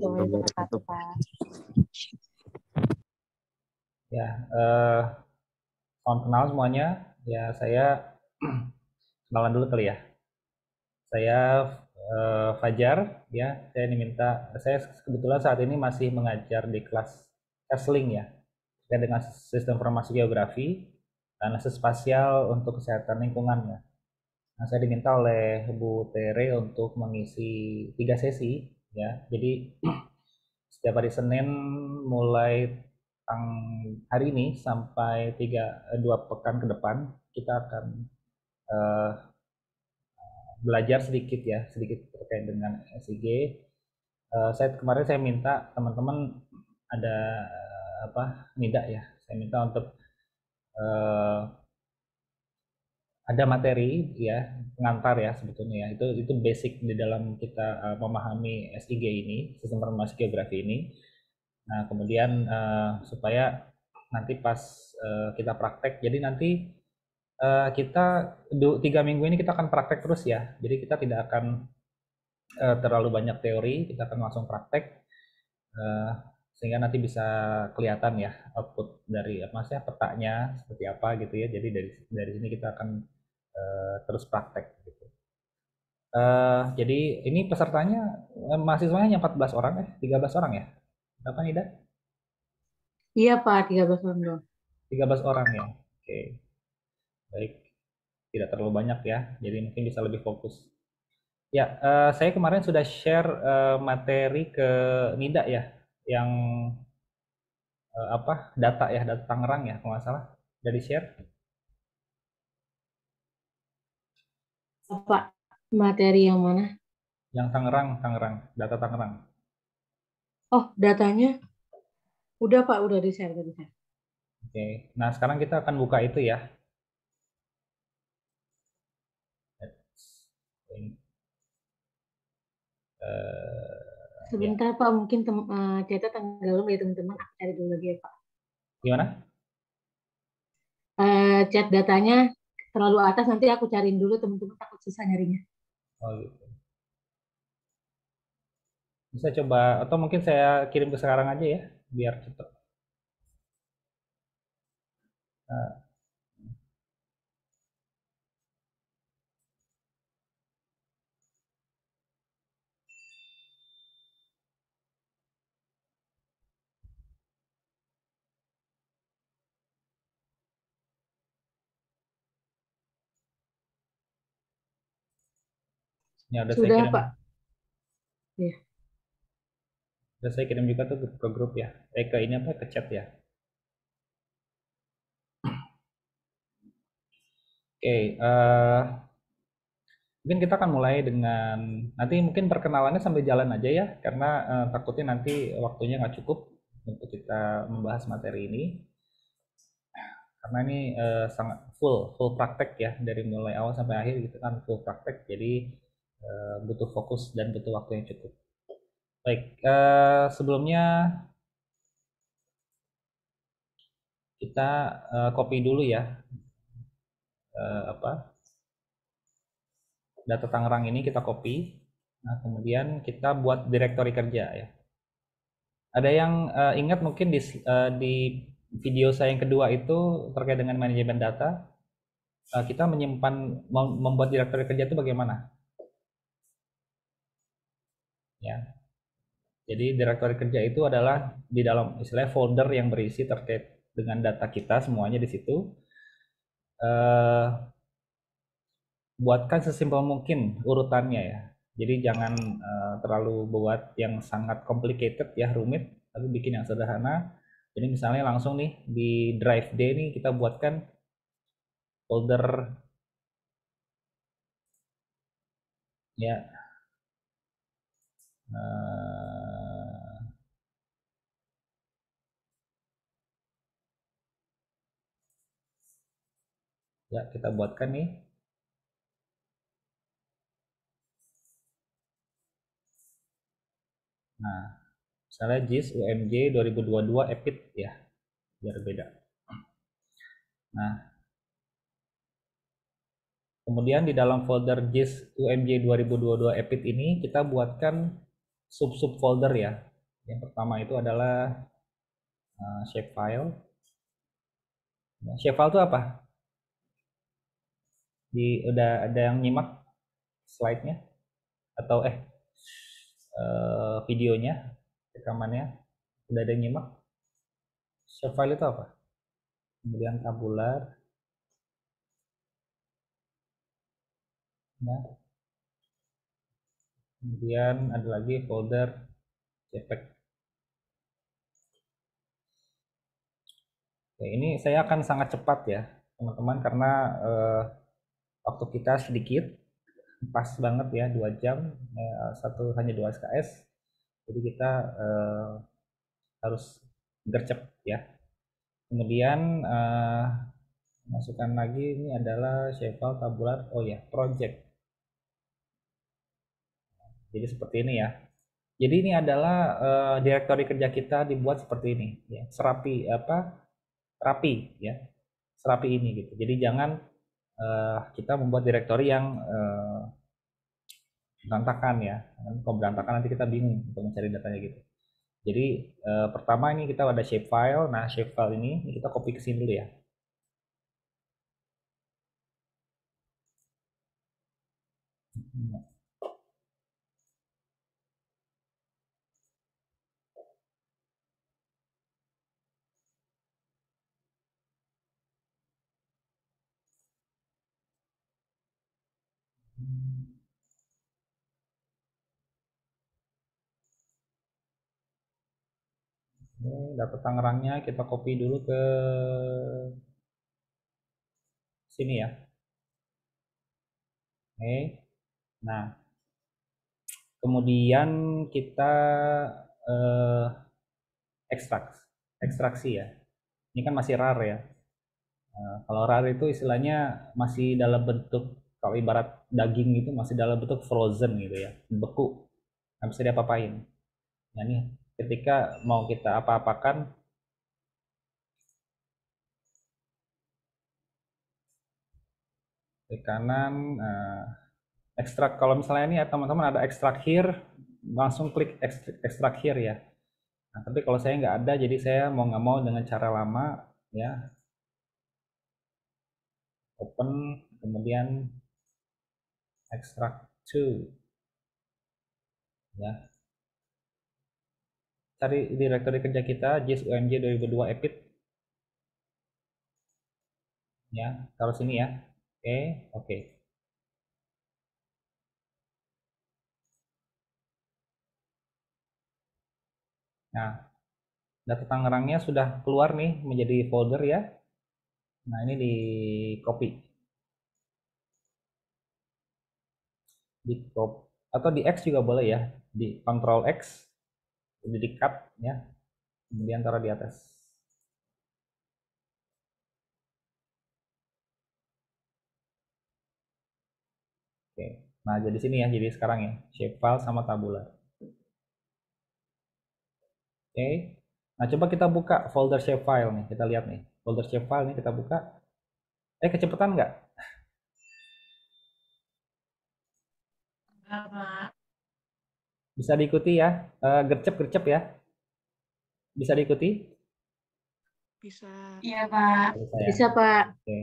wabarakatuh Ya, eh, salam kenal semuanya. Ya, saya kenalan dulu kali ya. Saya eh, Fajar, ya. Saya diminta, saya kebetulan saat ini masih mengajar di kelas Esling ya, terkait dengan sistem informasi geografi dan spasial untuk kesehatan lingkungannya. Nah, saya diminta oleh Bu Tere untuk mengisi tiga sesi ya jadi setiap hari Senin mulai hari ini sampai tiga eh, dua pekan ke depan kita akan uh, belajar sedikit ya sedikit terkait dengan SIG. Uh, eh, saya kemarin saya minta teman-teman ada apa Nida ya saya minta untuk uh, ada materi ya pengantar ya sebetulnya ya itu itu basic di dalam kita uh, memahami SIG ini sistem informasi geografi ini nah kemudian uh, supaya nanti pas uh, kita praktek jadi nanti uh, kita tiga minggu ini kita akan praktek terus ya jadi kita tidak akan uh, terlalu banyak teori kita akan langsung praktek uh, sehingga nanti bisa kelihatan ya output dari apa sih petanya seperti apa gitu ya jadi dari dari sini kita akan Eh, terus praktek gitu. Uh, jadi ini pesertanya uh, mahasiswanya hanya 14 orang ya, eh? 13 orang ya. Berapa nih, Iya, Pak, 13 orang doang. 13 orang ya. Oke. Okay. Baik. Tidak terlalu banyak ya. Jadi mungkin bisa lebih fokus. Ya, uh, saya kemarin sudah share uh, materi ke Nida ya, yang uh, apa data ya, data Tangerang ya, kalau nggak salah, dari share. apa materi yang mana? Yang Tangerang, Tangerang, data Tangerang. Oh, datanya udah Pak, udah di share tadi. Oke, nah sekarang kita akan buka itu ya. Eh, Sebentar ya. Pak, mungkin tem data eh, tanggal ya teman-teman, cari dulu lagi ya Pak. Gimana? Uh, chat datanya terlalu atas nanti aku cariin dulu teman-teman takut susah nyarinya. Oh gitu. Bisa coba atau mungkin saya kirim ke sekarang aja ya biar cepet. Nah. Ini ya, ada Sudah, saya kirim. Pak. Ya. Sudah saya kirim juga tuh ke grup ya. Eh, ke ini apa? Ke chat ya. Oke, uh, mungkin kita akan mulai dengan nanti mungkin perkenalannya sampai jalan aja ya, karena uh, takutnya nanti waktunya nggak cukup untuk kita membahas materi ini. Karena ini uh, sangat full, full praktek ya, dari mulai awal sampai akhir gitu kan full praktek. Jadi Eh, butuh fokus dan butuh waktu yang cukup. Baik, uh, sebelumnya kita uh, copy dulu ya uh, apa data Tangerang ini kita copy. Nah, kemudian kita buat direktori kerja ya. Ada yang uh, ingat mungkin di uh, di video saya yang kedua itu terkait dengan manajemen data. kita menyimpan membuat direktori kerja itu bagaimana? ya jadi direktori kerja itu adalah di dalam istilah folder yang berisi terkait dengan data kita semuanya di situ. Uh, buatkan sesimpel mungkin urutannya ya. Jadi jangan uh, terlalu buat yang sangat complicated ya rumit, tapi bikin yang sederhana. Jadi misalnya langsung nih di drive D ini kita buatkan folder ya uh, ya kita buatkan nih nah misalnya JIS UMJ 2022 EPIT ya biar beda nah kemudian di dalam folder JIS UMJ 2022 EPIT ini kita buatkan sub-sub folder ya. Yang pertama itu adalah uh, eh, shapefile. Nah, shapefile itu apa? Di udah ada yang nyimak slide-nya atau eh, eh videonya, rekamannya udah ada yang nyimak? Shapefile itu apa? Kemudian tabular. Nah, kemudian ada lagi folder JPEG Oke, ini saya akan sangat cepat ya teman-teman karena eh, waktu kita sedikit pas banget ya dua jam eh, satu hanya dua SKS jadi kita eh, harus gercep ya kemudian eh, masukkan lagi ini adalah shell tabular oh ya project jadi seperti ini ya. Jadi ini adalah uh, direktori kerja kita dibuat seperti ini, ya. serapi apa rapi ya, serapi ini gitu. Jadi jangan uh, kita membuat direktori yang uh, berantakan ya. Kalau berantakan nanti kita bingung untuk mencari datanya gitu. Jadi uh, pertama ini kita ada shape file. Nah shape ini, ini kita copy ke sini dulu ya. Oke, dapat Tangerangnya kita copy dulu ke sini ya. Oke. Nah, kemudian kita eh, ekstrak, ekstraksi ya. Ini kan masih rare ya. Nah, kalau rare itu istilahnya masih dalam bentuk kalau ibarat daging itu masih dalam bentuk frozen gitu ya beku nggak bisa diapa-apain nah ini ketika mau kita apa-apakan tekanan uh, eh, ekstrak kalau misalnya ini ya teman-teman ada ekstrak here langsung klik ekstrak here ya nah, tapi kalau saya nggak ada jadi saya mau nggak mau dengan cara lama ya open kemudian extract to ya cari direktori kerja kita JIS UMJ 2002 EPIT ya taruh sini ya oke oke Nah, data Tangerangnya sudah keluar nih menjadi folder ya. Nah, ini di copy. di top atau di X juga boleh ya di Control X jadi di cut ya kemudian taruh di atas oke nah jadi sini ya jadi sekarang ya shape file sama tabular oke nah coba kita buka folder shape file nih kita lihat nih folder shape file nih kita buka eh kecepatan nggak Bisa diikuti ya, eh, gercep-gercep ya. Bisa diikuti? Bisa. Iya, Pak. Bisa, ya? Bisa Pak. Oke.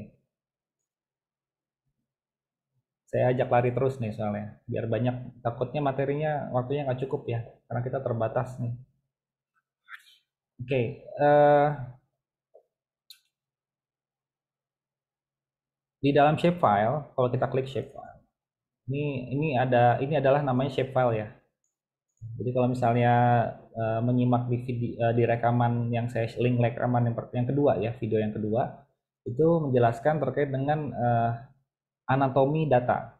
Saya ajak lari terus nih soalnya, biar banyak. Takutnya materinya waktunya nggak cukup ya, karena kita terbatas nih. Oke, uh, di dalam shape file, kalau kita klik shape file, ini ini ada ini adalah namanya shapefile ya. Jadi kalau misalnya uh, menyimak di video, uh, eh, di rekaman yang saya link rekaman yang, yang kedua ya, video yang kedua itu menjelaskan terkait dengan uh, anatomi data.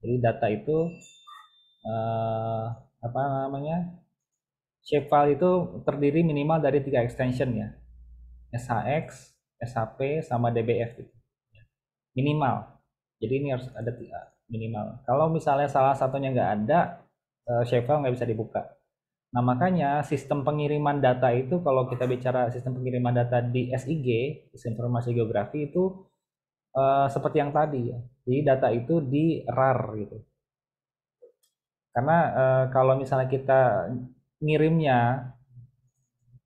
Jadi data itu uh, apa namanya? Shapefile itu terdiri minimal dari tiga extension ya. SHX, SHP, sama DBF. Gitu. Minimal. Jadi ini harus ada minimal. Kalau misalnya salah satunya nggak ada, Chevron eh, nggak bisa dibuka. Nah makanya sistem pengiriman data itu kalau kita bicara sistem pengiriman data di SIG, sistem informasi geografi itu uh, seperti yang tadi ya. Jadi data itu di RAR gitu. Karena uh, kalau misalnya kita ngirimnya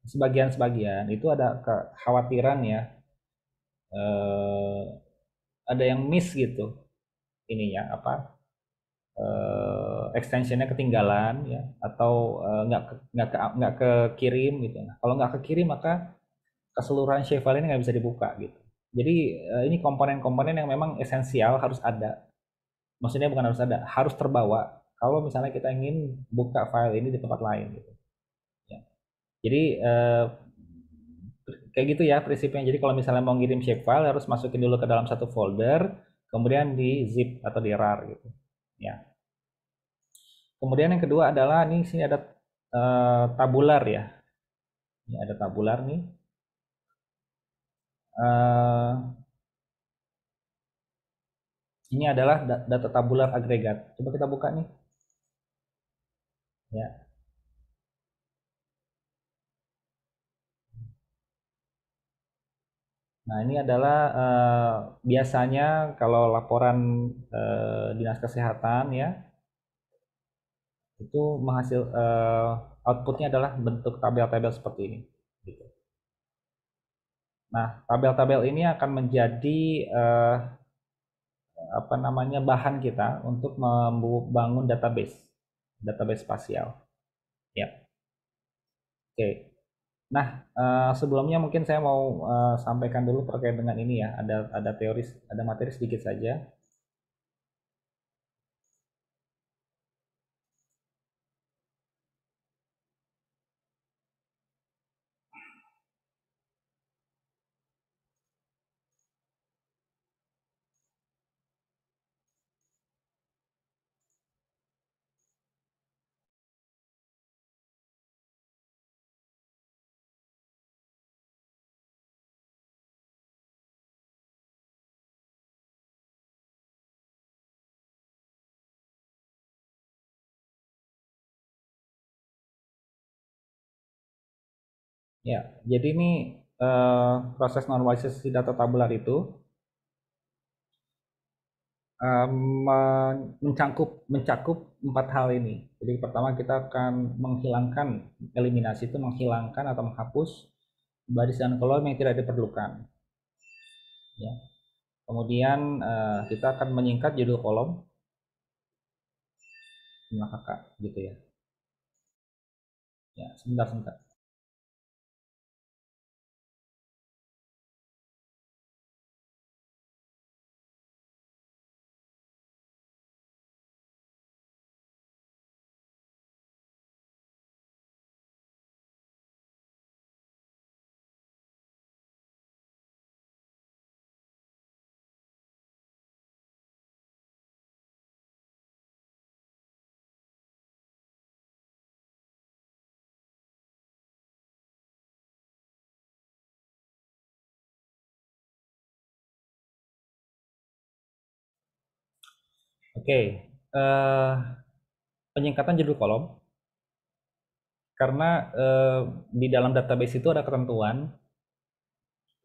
sebagian-sebagian itu ada kekhawatiran ya uh, ada yang miss gitu ininya apa uh, extensionnya ketinggalan ya atau nggak uh, eh, nggak ke, nggak ke, kekirim gitu. Nah, kalau nggak kekirim maka keseluruhan shell ini nggak bisa dibuka gitu. Jadi uh, ini komponen-komponen yang memang esensial harus ada. Maksudnya bukan harus ada, harus terbawa. Kalau misalnya kita ingin buka file ini di tempat lain gitu. Ya. Jadi uh, kayak gitu ya prinsipnya. Jadi kalau misalnya mau ngirim file harus masukin dulu ke dalam satu folder, kemudian di zip atau di rar gitu. Ya. Kemudian yang kedua adalah ini sini ada uh, tabular ya. Ini ada tabular nih. Uh, ini adalah data tabular agregat. Coba kita buka nih. Ya, Nah, ini adalah eh, biasanya kalau laporan eh, dinas kesehatan ya itu menghasil eh, outputnya adalah bentuk tabel-tabel seperti ini. Gitu. Nah, tabel-tabel ini akan menjadi eh, apa namanya bahan kita untuk membangun database, database spasial. Ya. Oke. Okay. Nah, uh, sebelumnya mungkin saya mau uh, sampaikan dulu terkait dengan ini ya. Ada ada teori, ada materi sedikit saja Ya, jadi ini uh, proses normalisasi data tabular itu eh, mencakup mencakup empat hal ini. Jadi pertama kita akan menghilangkan eliminasi itu menghilangkan atau menghapus baris dan kolom yang tidak diperlukan. Ya. Kemudian eh, kita akan menyingkat judul kolom Nah, kakak gitu ya. Ya, sebentar sebentar. Oke, uh, penyingkatan judul kolom karena uh, di dalam database itu ada ketentuan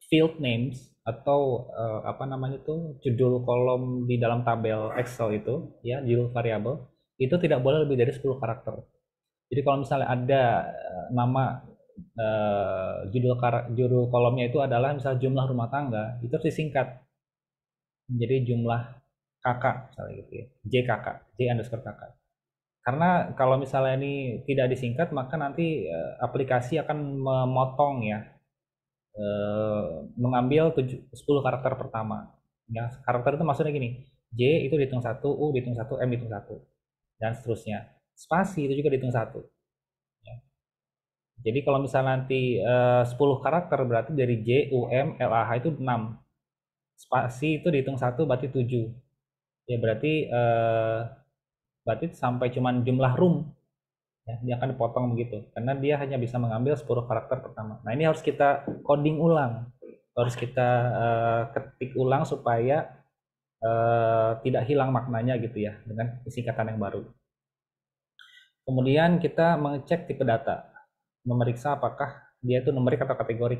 field names atau uh, apa namanya itu judul kolom di dalam tabel Excel itu ya judul variabel itu tidak boleh lebih dari 10 karakter. Jadi kalau misalnya ada nama uh, judul kar judul kolomnya itu adalah misalnya jumlah rumah tangga itu harus disingkat menjadi jumlah kakak misalnya gitu ya J kakak J underscore kakak karena kalau misalnya ini tidak disingkat maka nanti eh, aplikasi akan memotong ya eh, mengambil 10 karakter pertama ya karakter itu maksudnya gini J itu dihitung satu U dihitung satu M dihitung satu dan seterusnya spasi itu juga dihitung satu ya. jadi kalau misalnya nanti eh, uh, 10 karakter berarti dari J U M L A H itu 6 spasi itu dihitung satu berarti 7 ya berarti eh, berarti sampai cuman jumlah room ya, dia akan dipotong begitu karena dia hanya bisa mengambil 10 karakter pertama nah ini harus kita coding ulang harus kita eh, ketik ulang supaya eh, tidak hilang maknanya gitu ya dengan singkatan yang baru kemudian kita mengecek tipe data memeriksa apakah dia itu numerik atau kategori.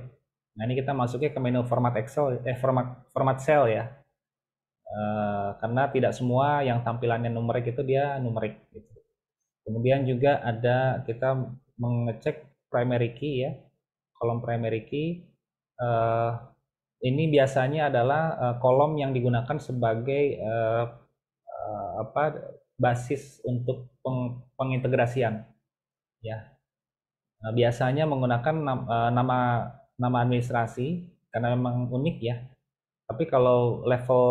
nah ini kita masuknya ke menu format Excel eh format format cell ya Eh, karena tidak semua yang tampilannya numerik itu dia numerik gitu. Kemudian juga ada kita mengecek primary key ya. Kolom primary key uh, ini biasanya adalah uh, kolom yang digunakan sebagai uh, uh, apa basis untuk peng, pengintegrasian ya. Nah, biasanya menggunakan nama, nama nama administrasi karena memang unik ya tapi kalau level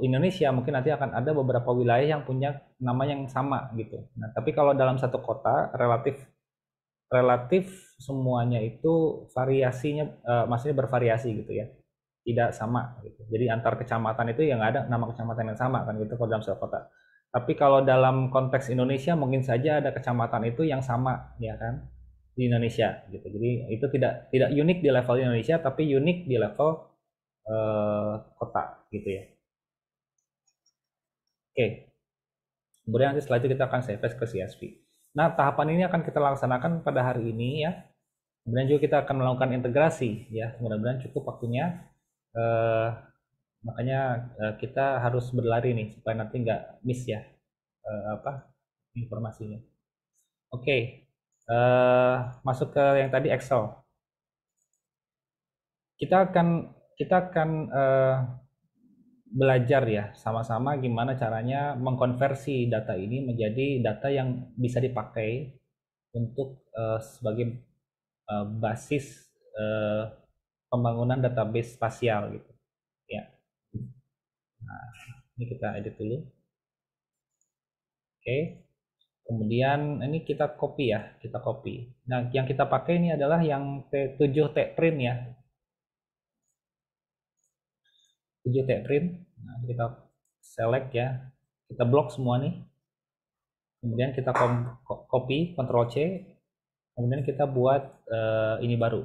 Indonesia mungkin nanti akan ada beberapa wilayah yang punya nama yang sama gitu. Nah, tapi kalau dalam satu kota relatif relatif semuanya itu variasinya uh, maksudnya bervariasi gitu ya. Tidak sama gitu. Jadi antar kecamatan itu yang ada nama kecamatan yang sama kan gitu kalau dalam satu kota. Tapi kalau dalam konteks Indonesia mungkin saja ada kecamatan itu yang sama ya kan di Indonesia gitu. Jadi itu tidak tidak unik di level Indonesia tapi unik di level Eh, kota gitu ya. Oke. Kemudian nanti setelah itu kita akan save ke CSV. Nah, tahapan ini akan kita laksanakan pada hari ini ya. Kemudian juga kita akan melakukan integrasi ya. Mudah-mudahan cukup waktunya. Eh, makanya eh, kita harus berlari nih supaya nanti nggak miss ya eh, apa informasinya. Oke, okay. Eh, masuk ke yang tadi Excel. Kita akan kita akan uh, belajar ya sama-sama gimana caranya mengkonversi data ini menjadi data yang bisa dipakai untuk uh, sebagai uh, basis uh, pembangunan database spasial gitu. Ya. Nah, ini kita edit dulu. Oke. Kemudian ini kita copy ya, kita copy. Nah, yang kita pakai ini adalah yang T7T print ya, 7 tetrin. Nah, kita select ya. Kita blok semua nih. Kemudian kita copy Ctrl C. Kemudian kita buat uh, ini baru.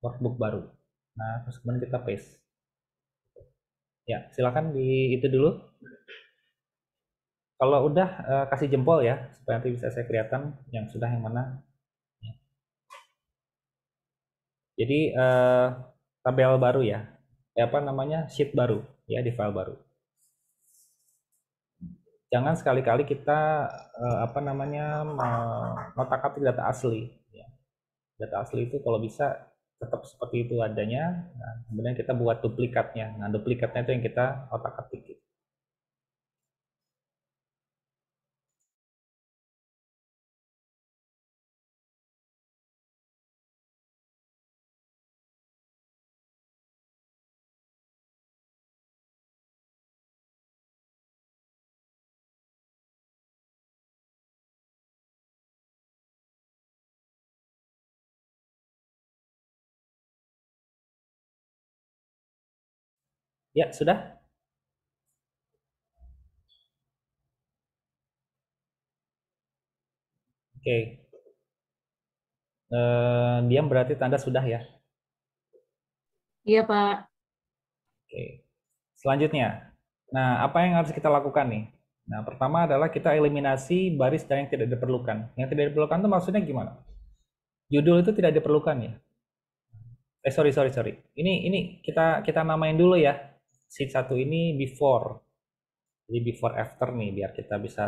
Workbook baru. Nah, terus kemudian kita paste. Ya, silakan di itu dulu. Kalau udah uh, kasih jempol ya, supaya nanti bisa saya kelihatan yang sudah yang mana. Ya. Jadi uh, tabel baru ya eh, apa namanya sheet baru ya di file baru jangan sekali-kali kita uh, apa namanya mengotak atik data asli ya. data asli itu kalau bisa tetap seperti itu adanya nah, kemudian kita buat duplikatnya nah duplikatnya itu yang kita otak atik gitu. Ya, sudah? Oke. Okay. Uh, eh, diam berarti tanda sudah ya? Iya, Pak. Oke. Okay. Selanjutnya. Nah, apa yang harus kita lakukan nih? Nah, pertama adalah kita eliminasi baris dan yang tidak diperlukan. Yang tidak diperlukan itu maksudnya gimana? Judul itu tidak diperlukan ya? eh sorry sorry sorry ini ini kita kita namain dulu ya Sheet satu ini before jadi before after nih biar kita bisa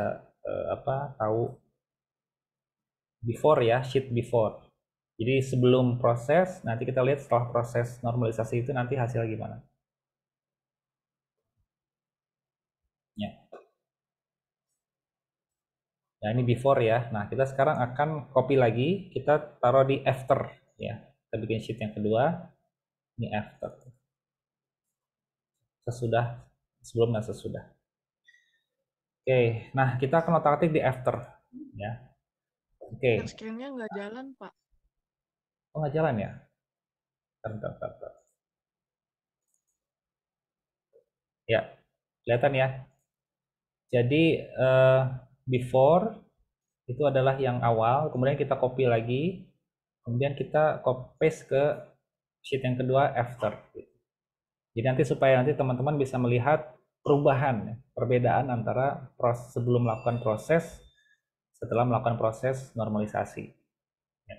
uh, apa tahu before ya sheet before jadi sebelum proses nanti kita lihat setelah proses normalisasi itu nanti hasil gimana ya nah ini before ya nah kita sekarang akan copy lagi kita taruh di after ya kita bikin sheet yang kedua ini after sesudah sebelum dan sesudah. Oke, nah kita akan otak atik di after ya. Oke. Yang scan nggak jalan pak. Oh nggak jalan ya? Bentar, bentar, Ya, kelihatan ya. Jadi uh, before itu adalah yang awal, kemudian kita copy lagi, kemudian kita copy paste ke sheet yang kedua after. Gitu. Jadi nanti supaya nanti teman-teman bisa melihat perubahan, ya, perbedaan antara proses sebelum melakukan proses, setelah melakukan proses normalisasi. Ya.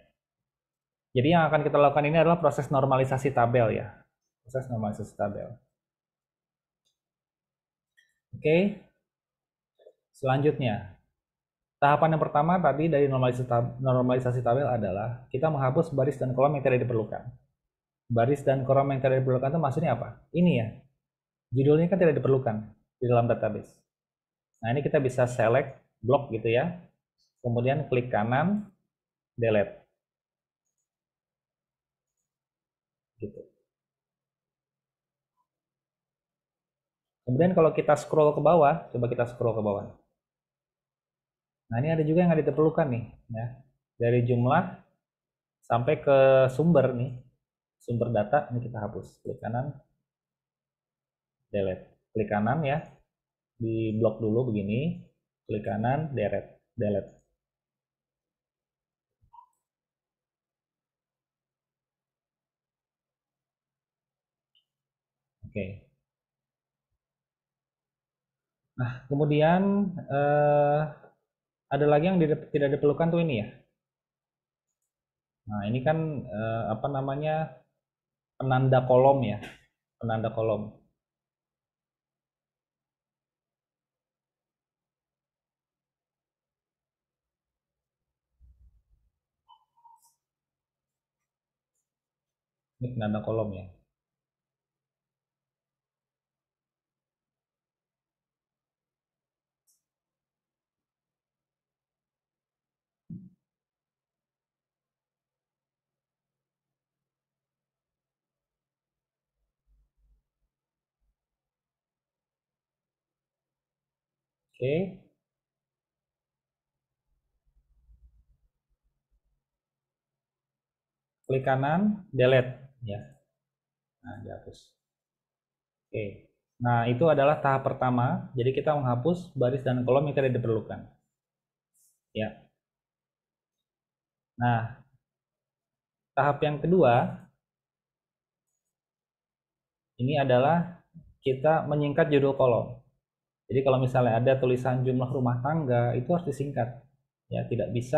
Jadi yang akan kita lakukan ini adalah proses normalisasi tabel ya. Proses normalisasi tabel. Oke. Selanjutnya. Tahapan yang pertama tadi dari normalisasi tabel, normalisasi tabel adalah kita menghapus baris dan kolom yang tidak diperlukan baris dan kolom yang tidak diperlukan itu maksudnya apa? Ini ya. Judulnya kan tidak diperlukan di dalam database. Nah, ini kita bisa select block gitu ya. Kemudian klik kanan, delete. Gitu. Kemudian kalau kita scroll ke bawah, coba kita scroll ke bawah. Nah, ini ada juga yang nggak diperlukan nih, ya. Dari jumlah sampai ke sumber nih, sumber data ini kita hapus klik kanan delete klik kanan ya di blok dulu begini klik kanan delete delete oke nah kemudian eh, ada lagi yang tidak diperlukan tuh ini ya nah ini kan eh, apa namanya penanda kolom ya penanda kolom ini penanda kolom ya Okay. Klik kanan, delete. Ya. Nah, dihapus. Oke. Okay. Nah, itu adalah tahap pertama. Jadi kita menghapus baris dan kolom yang tidak diperlukan. Ya. Nah, tahap yang kedua ini adalah kita menyingkat judul kolom. Jadi kalau misalnya ada tulisan jumlah rumah tangga itu harus disingkat. Ya, tidak bisa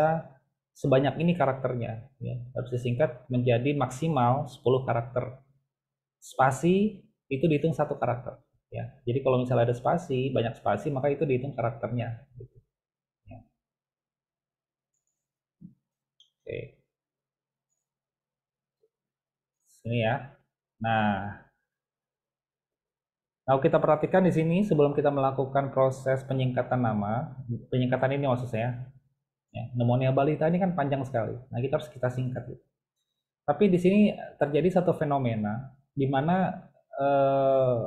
sebanyak ini karakternya, ya. Harus disingkat menjadi maksimal 10 karakter. Spasi itu dihitung satu karakter, ya. Jadi kalau misalnya ada spasi, banyak spasi maka itu dihitung karakternya gitu. Ya. Oke. Sini ya. Nah, Nah, kita perhatikan di sini sebelum kita melakukan proses penyingkatan nama, penyingkatan ini maksud saya. Ya, pneumonia balita ini kan panjang sekali. Nah, kita harus kita singkat. Gitu. Tapi di sini terjadi satu fenomena di mana eh,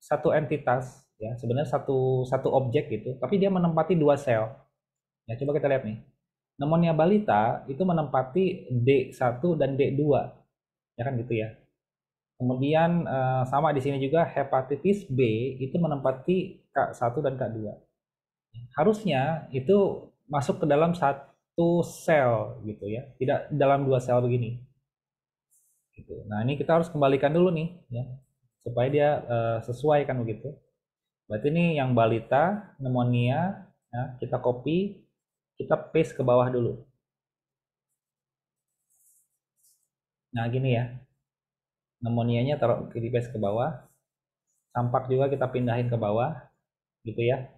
satu entitas ya, sebenarnya satu satu objek gitu, tapi dia menempati dua sel. Ya, coba kita lihat nih. Pneumonia balita itu menempati D1 dan D2. Ya kan gitu ya. Kemudian eh, sama di sini juga hepatitis B itu menempati K1 dan K2. Harusnya itu masuk ke dalam satu sel gitu ya, tidak dalam dua sel begini. Gitu. Nah ini kita harus kembalikan dulu nih ya, supaya dia eh, sesuai kan begitu. Berarti ini yang balita, pneumonia, ya, kita copy, kita paste ke bawah dulu. Nah gini ya, pneumonia-nya taruh kiri base ke bawah. Campak juga kita pindahin ke bawah, gitu ya.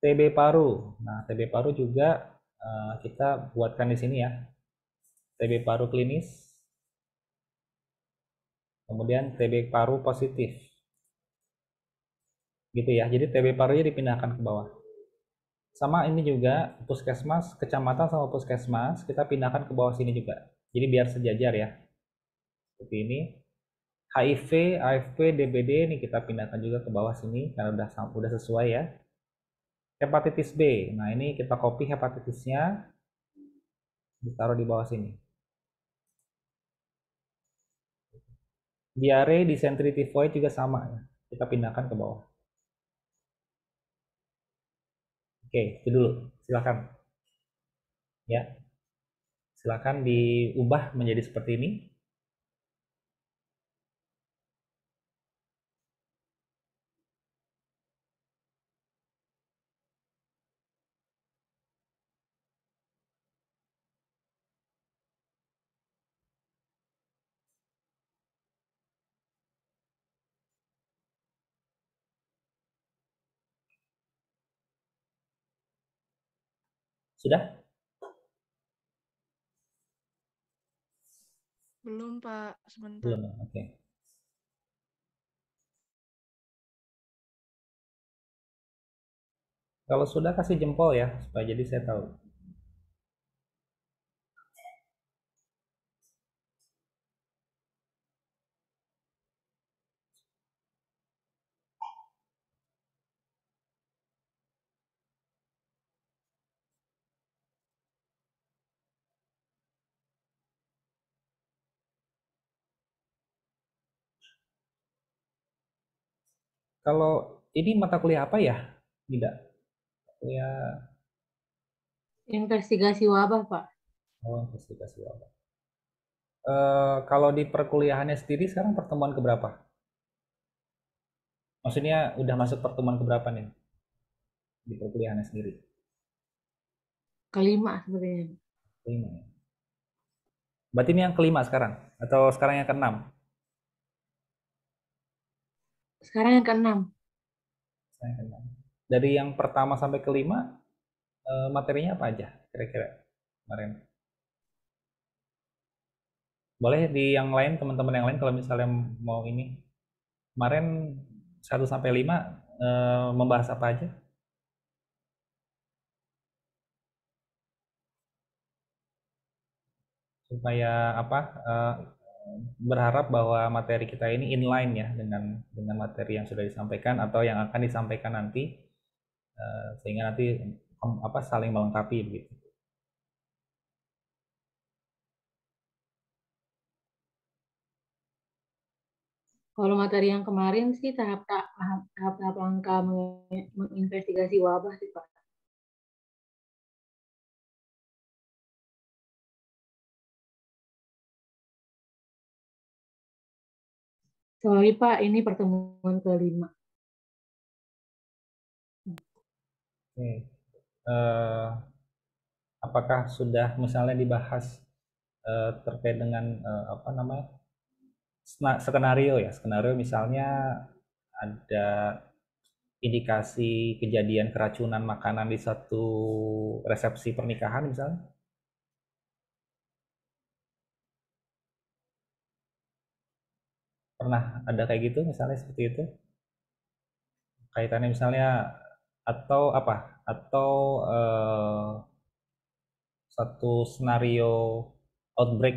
TB paru. Nah, TB paru juga uh, kita buatkan di sini ya. TB paru klinis. Kemudian TB paru positif. Gitu ya. Jadi TB paru parunya dipindahkan ke bawah. Sama ini juga puskesmas, kecamatan sama puskesmas kita pindahkan ke bawah sini juga. Jadi biar sejajar ya. Seperti ini. HIV, AFP, DBD ini kita pindahkan juga ke bawah sini karena udah udah sesuai ya. Hepatitis B. Nah, ini kita copy hepatitisnya ditaruh di bawah sini. Diare, disentri, tifoid juga sama ya. Kita pindahkan ke bawah. Oke, itu dulu. Silakan. Ya. Silakan diubah menjadi seperti ini. Sudah? Belum, Pak. Sebentar. Belum, oke. Okay. Kalau sudah kasih jempol ya, supaya jadi saya tahu. Kalau ini mata kuliah apa ya? Tidak. Kuliah Investigasi wabah, Pak. Oh, investigasi wabah. Uh, kalau di perkuliahannya sendiri sekarang pertemuan keberapa? Maksudnya udah masuk pertemuan keberapa nih? Di perkuliahannya sendiri. Kelima sebenarnya. Kelima ya. Berarti ini yang kelima sekarang? Atau sekarang yang keenam? Sekarang yang keenam. Sekarang Dari yang pertama sampai kelima, eh, materinya apa aja kira-kira kemarin? Boleh di yang lain, teman-teman yang lain kalau misalnya mau ini. Kemarin 1 sampai 5 eh, membahas apa aja? Supaya apa? Eh, berharap bahwa materi kita ini inline ya dengan dengan materi yang sudah disampaikan atau yang akan disampaikan nanti eh, sehingga nanti apa saling melengkapi begitu. Kalau materi yang kemarin sih tahap tahap, tahap langkah menginvestigasi wabah sih Pak. Sorry Pak, ini pertemuan kelima. Oke. Uh, apakah sudah misalnya dibahas uh, terkait dengan uh, apa namanya skenario ya skenario misalnya ada indikasi kejadian keracunan makanan di satu resepsi pernikahan misalnya? pernah ada kayak gitu misalnya seperti itu kaitannya misalnya atau apa atau uh, satu senario outbreak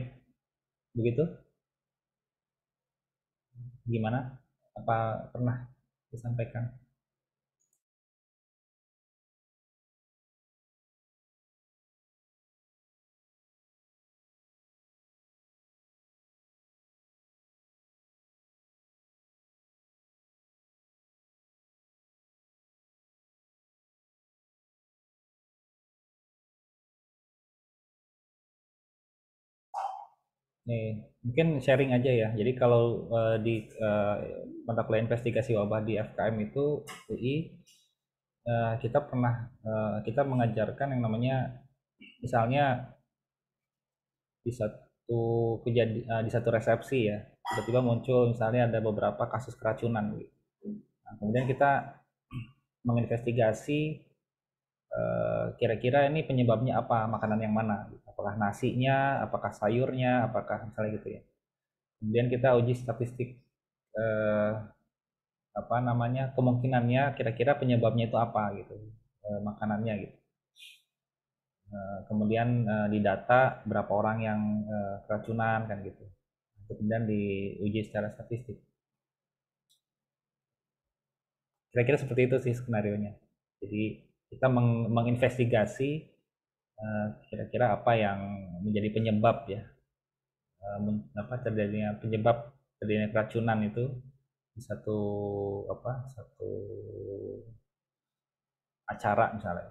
begitu gimana apa pernah disampaikan Nih, mungkin sharing aja ya. Jadi kalau uh, di uh, eh, mata kuliah investigasi wabah di FKM itu UI uh, eh, kita pernah uh, kita mengajarkan yang namanya misalnya di satu kejadian uh, di satu resepsi ya tiba-tiba muncul misalnya ada beberapa kasus keracunan gitu. Nah, kemudian kita menginvestigasi kira-kira uh, ini penyebabnya apa makanan yang mana. Gitu apakah nasinya, apakah sayurnya, apakah misalnya gitu ya. Kemudian kita uji statistik eh, apa namanya kemungkinannya kira-kira penyebabnya itu apa gitu eh, makanannya gitu. Eh, kemudian eh, di data berapa orang yang eh, keracunan kan gitu. Kemudian diuji secara statistik. Kira-kira seperti itu sih skenario nya. Jadi kita menginvestigasi Eh, kira-kira apa yang menjadi penyebab ya eh, apa terjadinya penyebab terjadinya keracunan itu di satu apa satu acara misalnya.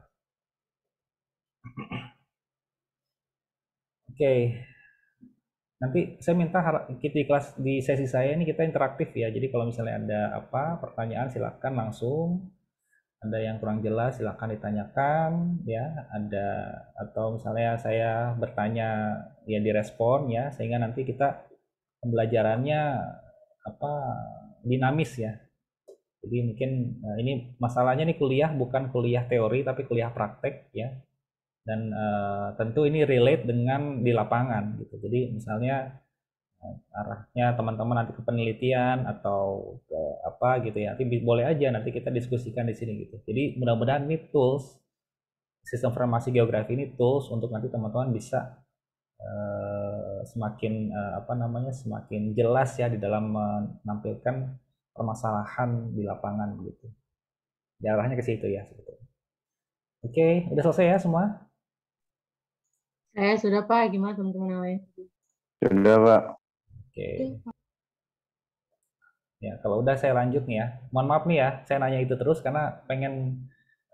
Oke, okay. nanti saya minta kita di kelas di sesi saya ini kita interaktif ya. Jadi kalau misalnya ada apa pertanyaan silahkan langsung ada yang kurang jelas silahkan ditanyakan ya ada atau misalnya saya bertanya ya direspon ya sehingga nanti kita pembelajarannya apa dinamis ya jadi mungkin nah ini masalahnya nih kuliah bukan kuliah teori tapi kuliah praktek ya dan uh, tentu ini relate dengan di lapangan gitu jadi misalnya arahnya teman-teman nanti ke penelitian atau ke apa gitu ya nanti boleh aja nanti kita diskusikan di sini gitu jadi mudah-mudahan ini tools sistem informasi geografi ini tools untuk nanti teman-teman bisa uh, semakin uh, apa namanya semakin jelas ya di dalam menampilkan permasalahan di lapangan gitu di arahnya ke situ ya gitu. oke udah selesai ya semua saya sudah pak gimana teman-teman sudah pak Oke. Okay. Ya, kalau udah saya lanjut nih ya. Mohon maaf nih ya, saya nanya itu terus karena pengen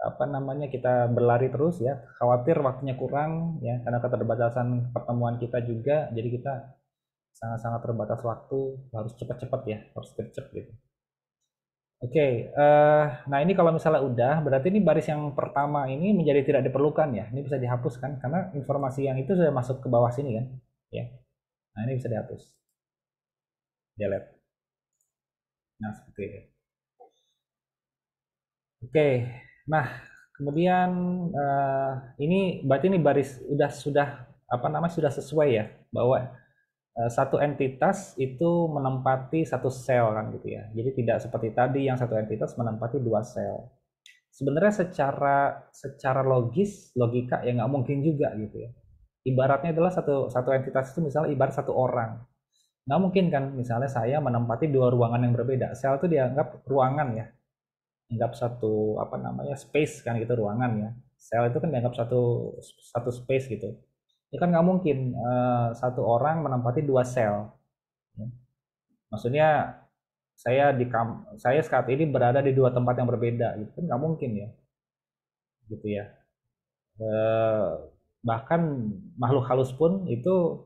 apa namanya kita berlari terus ya. Khawatir waktunya kurang ya karena keterbatasan pertemuan kita juga. Jadi kita sangat-sangat terbatas waktu, harus cepat-cepat ya, harus cepat gitu. Oke, okay, uh, eh, nah ini kalau misalnya udah, berarti ini baris yang pertama ini menjadi tidak diperlukan ya. Ini bisa dihapuskan karena informasi yang itu sudah masuk ke bawah sini kan, ya. Nah ini bisa dihapus. Jelek, nah seperti ini. oke nah kemudian uh, ini berarti ini baris sudah sudah apa namanya sudah sesuai ya bahwa uh, satu entitas itu menempati satu sel kan gitu ya jadi tidak seperti tadi yang satu entitas menempati dua sel sebenarnya secara secara logis logika ya nggak mungkin juga gitu ya ibaratnya adalah satu satu entitas itu misalnya ibarat satu orang nggak mungkin kan misalnya saya menempati dua ruangan yang berbeda sel itu dianggap ruangan ya dianggap satu apa namanya space kan gitu ruangan ya sel itu kan dianggap satu satu space gitu ini ya kan nggak mungkin uh, satu orang menempati dua sel ya. maksudnya saya di saya saat ini berada di dua tempat yang berbeda itu kan nggak mungkin ya gitu ya uh, bahkan makhluk halus pun itu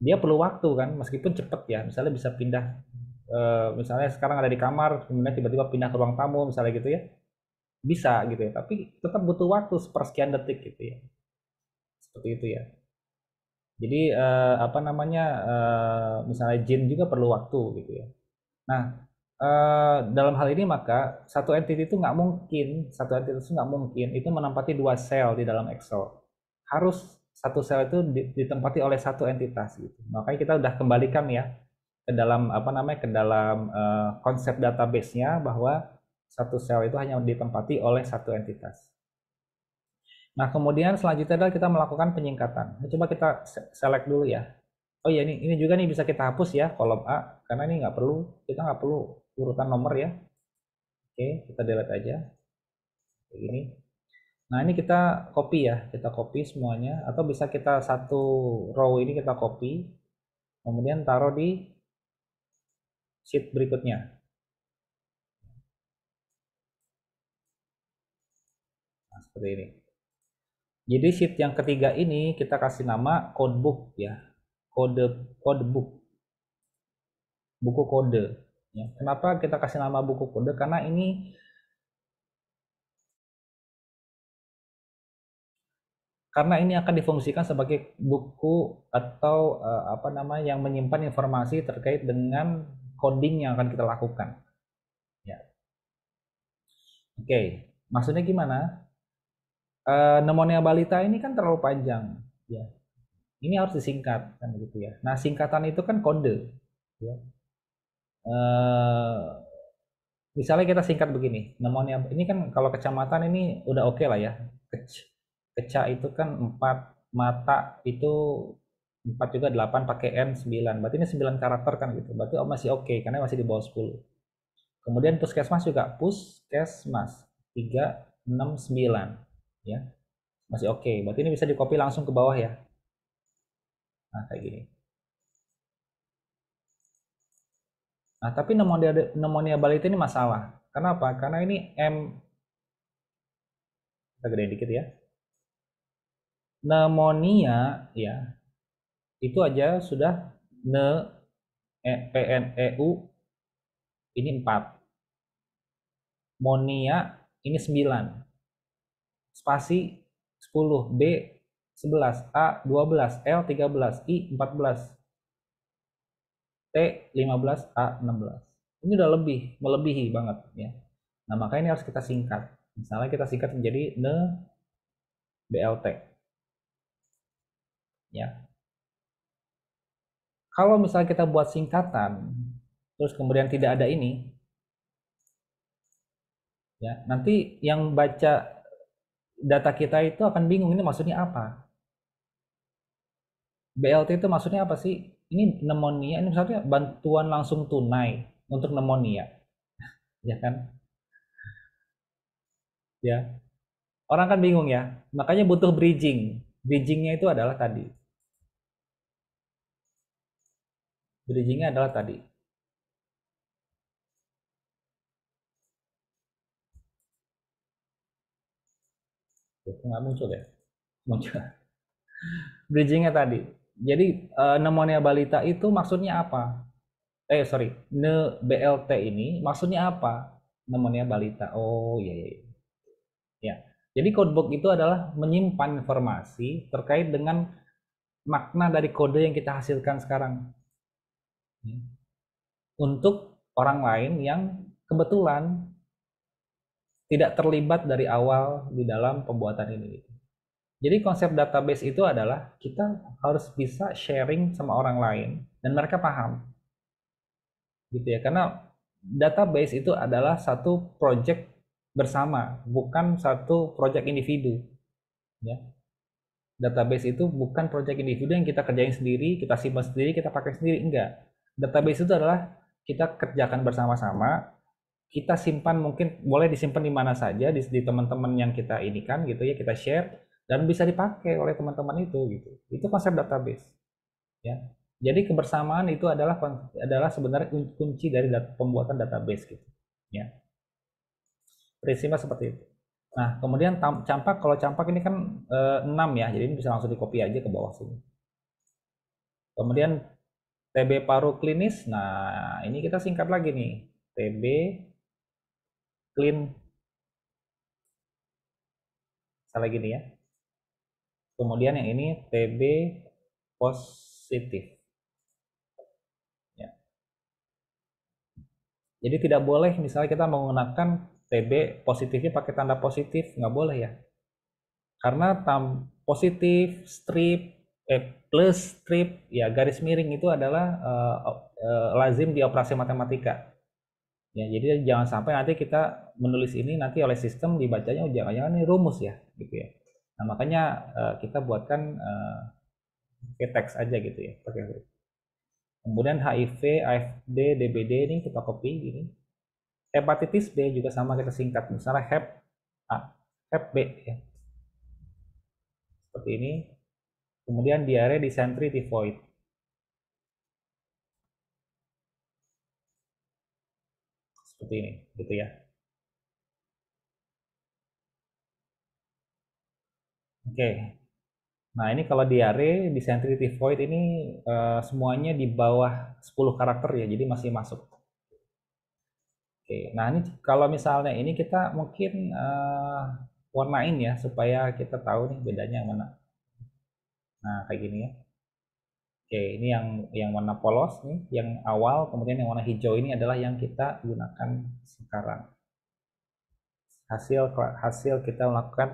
dia perlu waktu kan meskipun cepet ya misalnya bisa pindah e, misalnya sekarang ada di kamar kemudian tiba-tiba pindah ke ruang tamu misalnya gitu ya bisa gitu ya tapi tetap butuh waktu sepersekian detik gitu ya seperti itu ya jadi e, apa namanya e, misalnya jin juga perlu waktu gitu ya nah e, dalam hal ini maka satu entity itu nggak mungkin satu entity itu nggak mungkin itu menempati dua sel di dalam Excel harus satu sel itu ditempati oleh satu entitas gitu. Makanya kita udah kembalikan ya ke dalam apa namanya ke dalam uh, konsep database-nya bahwa satu sel itu hanya ditempati oleh satu entitas. Nah, kemudian selanjutnya adalah kita melakukan penyingkatan. Nah, coba kita select dulu ya. Oh iya, ini, ini juga nih bisa kita hapus ya kolom A, karena ini nggak perlu, kita nggak perlu urutan nomor ya. Oke, kita delete aja. Begini. Nah, ini kita copy ya, kita copy semuanya atau bisa kita satu row ini kita copy kemudian taruh di sheet berikutnya. Nah, seperti ini. Jadi sheet yang ketiga ini kita kasih nama codebook ya. Kode code book. Buku kode ya. Kenapa kita kasih nama buku kode? Karena ini karena ini akan difungsikan sebagai buku atau uh, apa namanya yang menyimpan informasi terkait dengan coding yang akan kita lakukan. Ya. Oke, okay. maksudnya gimana? Uh, pneumonia balita ini kan terlalu panjang, ya. Ini harus disingkat kan begitu ya. Nah, singkatan itu kan kode, ya. Uh, misalnya kita singkat begini, pneumonia ini kan kalau kecamatan ini udah oke okay lah ya kecak itu kan empat mata itu empat juga delapan pakai N 9 berarti ini sembilan karakter kan gitu berarti oh, masih oke okay, karena masih di bawah sepuluh kemudian puskesmas juga puskesmas tiga enam sembilan ya masih oke okay. berarti ini bisa di copy langsung ke bawah ya nah kayak gini Nah, tapi pneumonia, pneumonia balita ini masalah. Kenapa? Karena ini M, kita gede dikit ya pneumonia ya itu aja sudah ne e, U ini empat, monia ini sembilan, spasi sepuluh, B sebelas, A dua belas, L tiga belas, I empat belas, T lima belas, A enam belas. ini udah lebih melebihi banget ya nah makanya ini harus kita singkat misalnya kita singkat menjadi ne BLT ya kalau misalnya kita buat singkatan terus kemudian tidak ada ini ya nanti yang baca data kita itu akan bingung ini maksudnya apa BLT itu maksudnya apa sih ini pneumonia ini maksudnya bantuan langsung tunai untuk pneumonia ya kan ya orang kan bingung ya makanya butuh bridging bridgingnya itu adalah tadi bridgingnya adalah tadi nggak muncul ya muncul bridgingnya tadi jadi eh, pneumonia balita itu maksudnya apa eh sorry ne BLT ini maksudnya apa pneumonia balita oh iya iya, iya. ya jadi codebook itu adalah menyimpan informasi terkait dengan makna dari kode yang kita hasilkan sekarang Hmm. untuk orang lain yang kebetulan tidak terlibat dari awal di dalam pembuatan ini. Gitu. Jadi konsep database itu adalah kita harus bisa sharing sama orang lain dan mereka paham. Gitu ya, karena database itu adalah satu project bersama, bukan satu project individu. Ya. Database itu bukan project individu yang kita kerjain sendiri, kita simpan sendiri, kita pakai sendiri, enggak database itu adalah kita kerjakan bersama-sama kita simpan mungkin boleh disimpan di mana saja di, teman-teman yang kita ini kan gitu ya kita share dan bisa dipakai oleh teman-teman itu gitu itu konsep database ya jadi kebersamaan itu adalah adalah sebenarnya kunci dari dat pembuatan database gitu ya prinsipnya seperti itu nah kemudian campak kalau campak ini kan e, eh, 6 ya jadi ini bisa langsung di copy aja ke bawah sini kemudian TB paru klinis. Nah, ini kita singkat lagi nih. TB klin. Salah gini ya. Kemudian yang ini TB positif. Ya. Jadi tidak boleh misalnya kita menggunakan TB positifnya pakai tanda positif, nggak boleh ya. Karena tam positif, strip, eh, plus strip ya garis miring itu adalah eh, eh, lazim di operasi matematika ya jadi jangan sampai nanti kita menulis ini nanti oleh sistem dibacanya oh, jangan-jangan ini rumus ya gitu ya nah makanya eh, kita buatkan eh, pakai teks aja gitu ya pakai huruf kemudian HIV AFD DBD ini kita copy gini hepatitis B juga sama kita singkat misalnya Hep A Hep B ya seperti ini Kemudian diare disentri tifoid. Seperti ini, gitu ya. Oke. Nah, ini kalau diare disentri tifoid ini eh, semuanya di bawah 10 karakter ya, jadi masih masuk. Oke, nah ini kalau misalnya ini kita mungkin uh, warnain ya supaya kita tahu nih bedanya yang mana. Nah, kayak gini ya. Oke, ini yang yang warna polos nih, yang awal, kemudian yang warna hijau ini adalah yang kita gunakan sekarang. Hasil hasil kita melakukan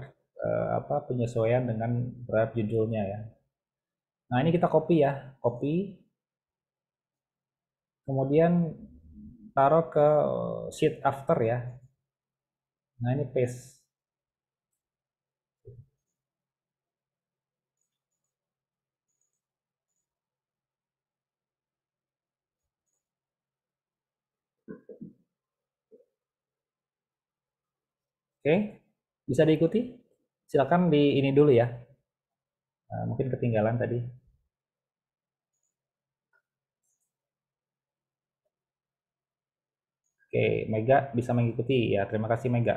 eh, apa penyesuaian dengan draft judulnya ya. Nah, ini kita copy ya, copy. Kemudian taruh ke sheet after ya. Nah, ini paste. Oke, bisa diikuti? Silakan di ini dulu ya. Nah, mungkin ketinggalan tadi. Oke, Mega bisa mengikuti ya. Terima kasih Mega.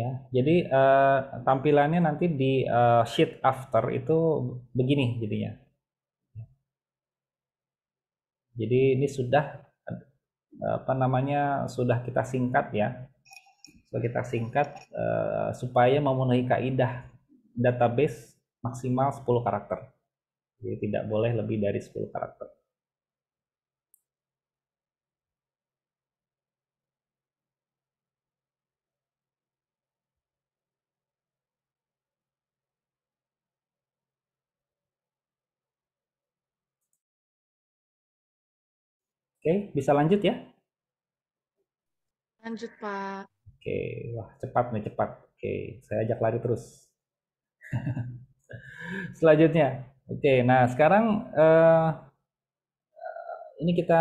Ya, jadi uh, tampilannya nanti di uh, sheet after itu begini jadinya. Jadi ini sudah apa namanya sudah kita singkat ya sudah kita singkat uh, supaya memenuhi kaidah database maksimal 10 karakter jadi tidak boleh lebih dari 10 karakter Oke, bisa lanjut ya? Lanjut, Pak. Oke, wah cepat nih, cepat. Oke, saya ajak lari terus. Selanjutnya, oke. Nah, sekarang eh, ini kita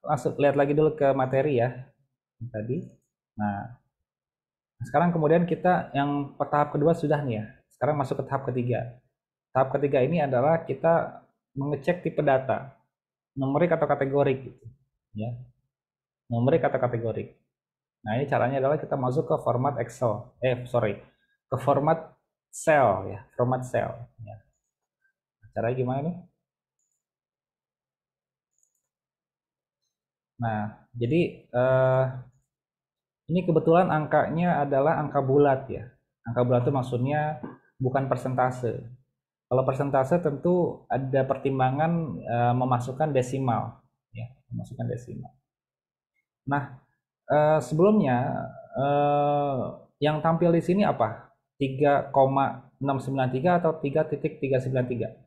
langsung lihat lagi dulu ke materi ya tadi. Nah, sekarang kemudian kita yang tahap kedua sudah nih ya. Sekarang masuk ke tahap ketiga. Tahap ketiga ini adalah kita mengecek tipe data numerik atau kategorik gitu ya numerik atau kategorik nah ini caranya adalah kita masuk ke format Excel eh sorry ke format cell ya format cell ya caranya gimana nih nah jadi eh, ini kebetulan angkanya adalah angka bulat ya angka bulat itu maksudnya bukan persentase kalau persentase tentu ada pertimbangan e, memasukkan desimal, ya, memasukkan desimal. Nah, e, sebelumnya e, yang tampil di sini apa? 3,693 atau 3.393?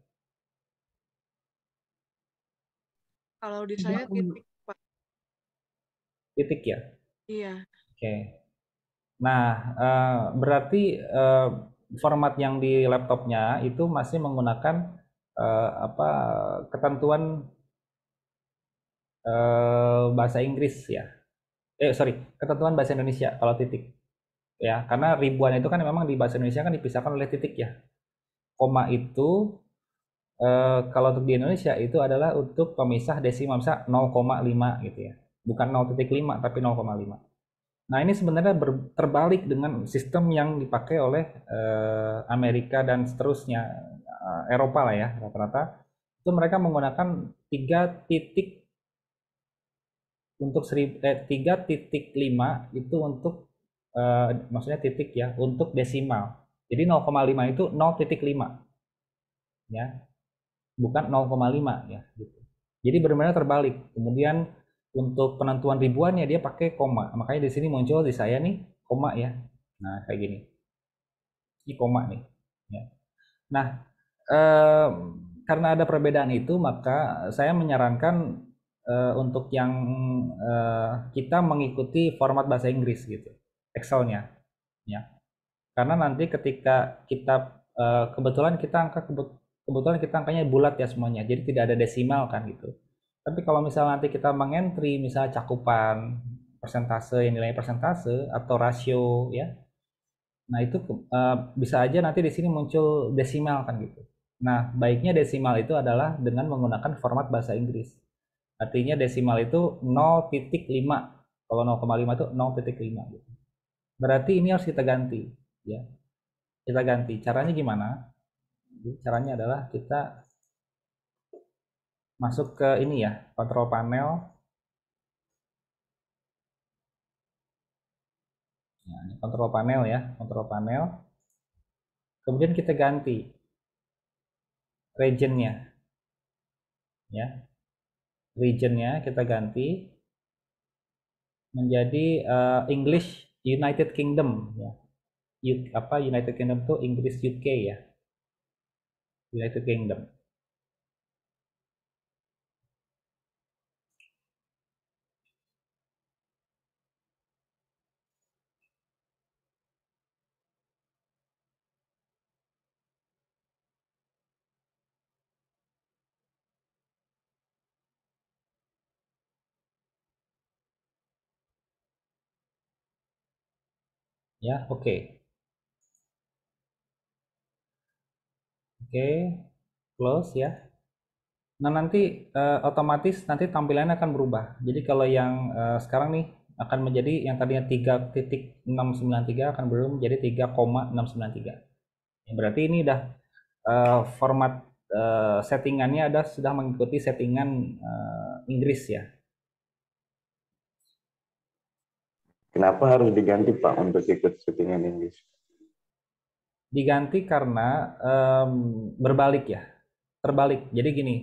Kalau di saya titik, Pak. Titik ya? Iya. Oke. Okay. Nah, uh, berarti uh, format yang di laptopnya itu masih menggunakan uh, apa ketentuan uh, bahasa Inggris ya. Eh sorry, ketentuan bahasa Indonesia kalau titik. Ya, karena ribuan itu kan memang di bahasa Indonesia kan dipisahkan oleh titik ya. Koma itu uh, kalau untuk di Indonesia itu adalah untuk pemisah desimal, bisa 0,5 gitu ya. Bukan 0,5 tapi 0,5. Nah, ini sebenarnya terbalik dengan sistem yang dipakai oleh eh, Amerika dan seterusnya, eh, Eropa lah ya rata-rata. Itu mereka menggunakan tiga titik untuk eh, tiga titik lima itu untuk maksudnya titik ya untuk desimal. Jadi 0,5 itu 0,5 ya, bukan 0,5 ya. Gitu. Jadi benar-benar terbalik. Kemudian untuk penentuan ribuan ya dia pakai koma. Makanya di sini muncul di saya nih koma ya. Nah, kayak gini. Ini koma nih. Ya. Nah, eh, karena ada perbedaan itu, maka saya menyarankan eh, untuk yang eh, kita mengikuti format bahasa Inggris gitu, Excelnya. Ya. Karena nanti ketika kita eh, kebetulan kita angka kebetulan kita angkanya bulat ya semuanya, jadi tidak ada desimal kan gitu. Tapi kalau misalnya nanti kita mengentry misalnya cakupan persentase yang nilai persentase atau rasio ya. Nah, itu eh, bisa aja nanti di sini muncul desimal kan gitu. Nah, baiknya desimal itu adalah dengan menggunakan format bahasa Inggris. Artinya desimal itu 0.5. Kalau 0,5 itu 0.5 gitu. Berarti ini harus kita ganti ya. Kita ganti. Caranya gimana? Caranya adalah kita masuk ke ini ya, control panel. Nah, ini kontrol panel ya, control panel. Kemudian kita ganti regionnya. Ya. Regionnya kita ganti menjadi uh, English United Kingdom ya. U, apa United Kingdom itu Inggris UK ya. United Kingdom. ya oke okay. oke okay. close ya nah nanti uh, otomatis nanti tampilannya akan berubah jadi kalau yang uh, sekarang nih akan menjadi yang tadinya 3.693 akan berubah menjadi 3,693 ya, berarti ini udah uh, eh, format uh, settingannya ada sudah mengikuti settingan uh, Inggris ya Kenapa harus diganti Pak untuk ikut syutingan Inggris? Diganti karena um, berbalik ya, terbalik. Jadi gini,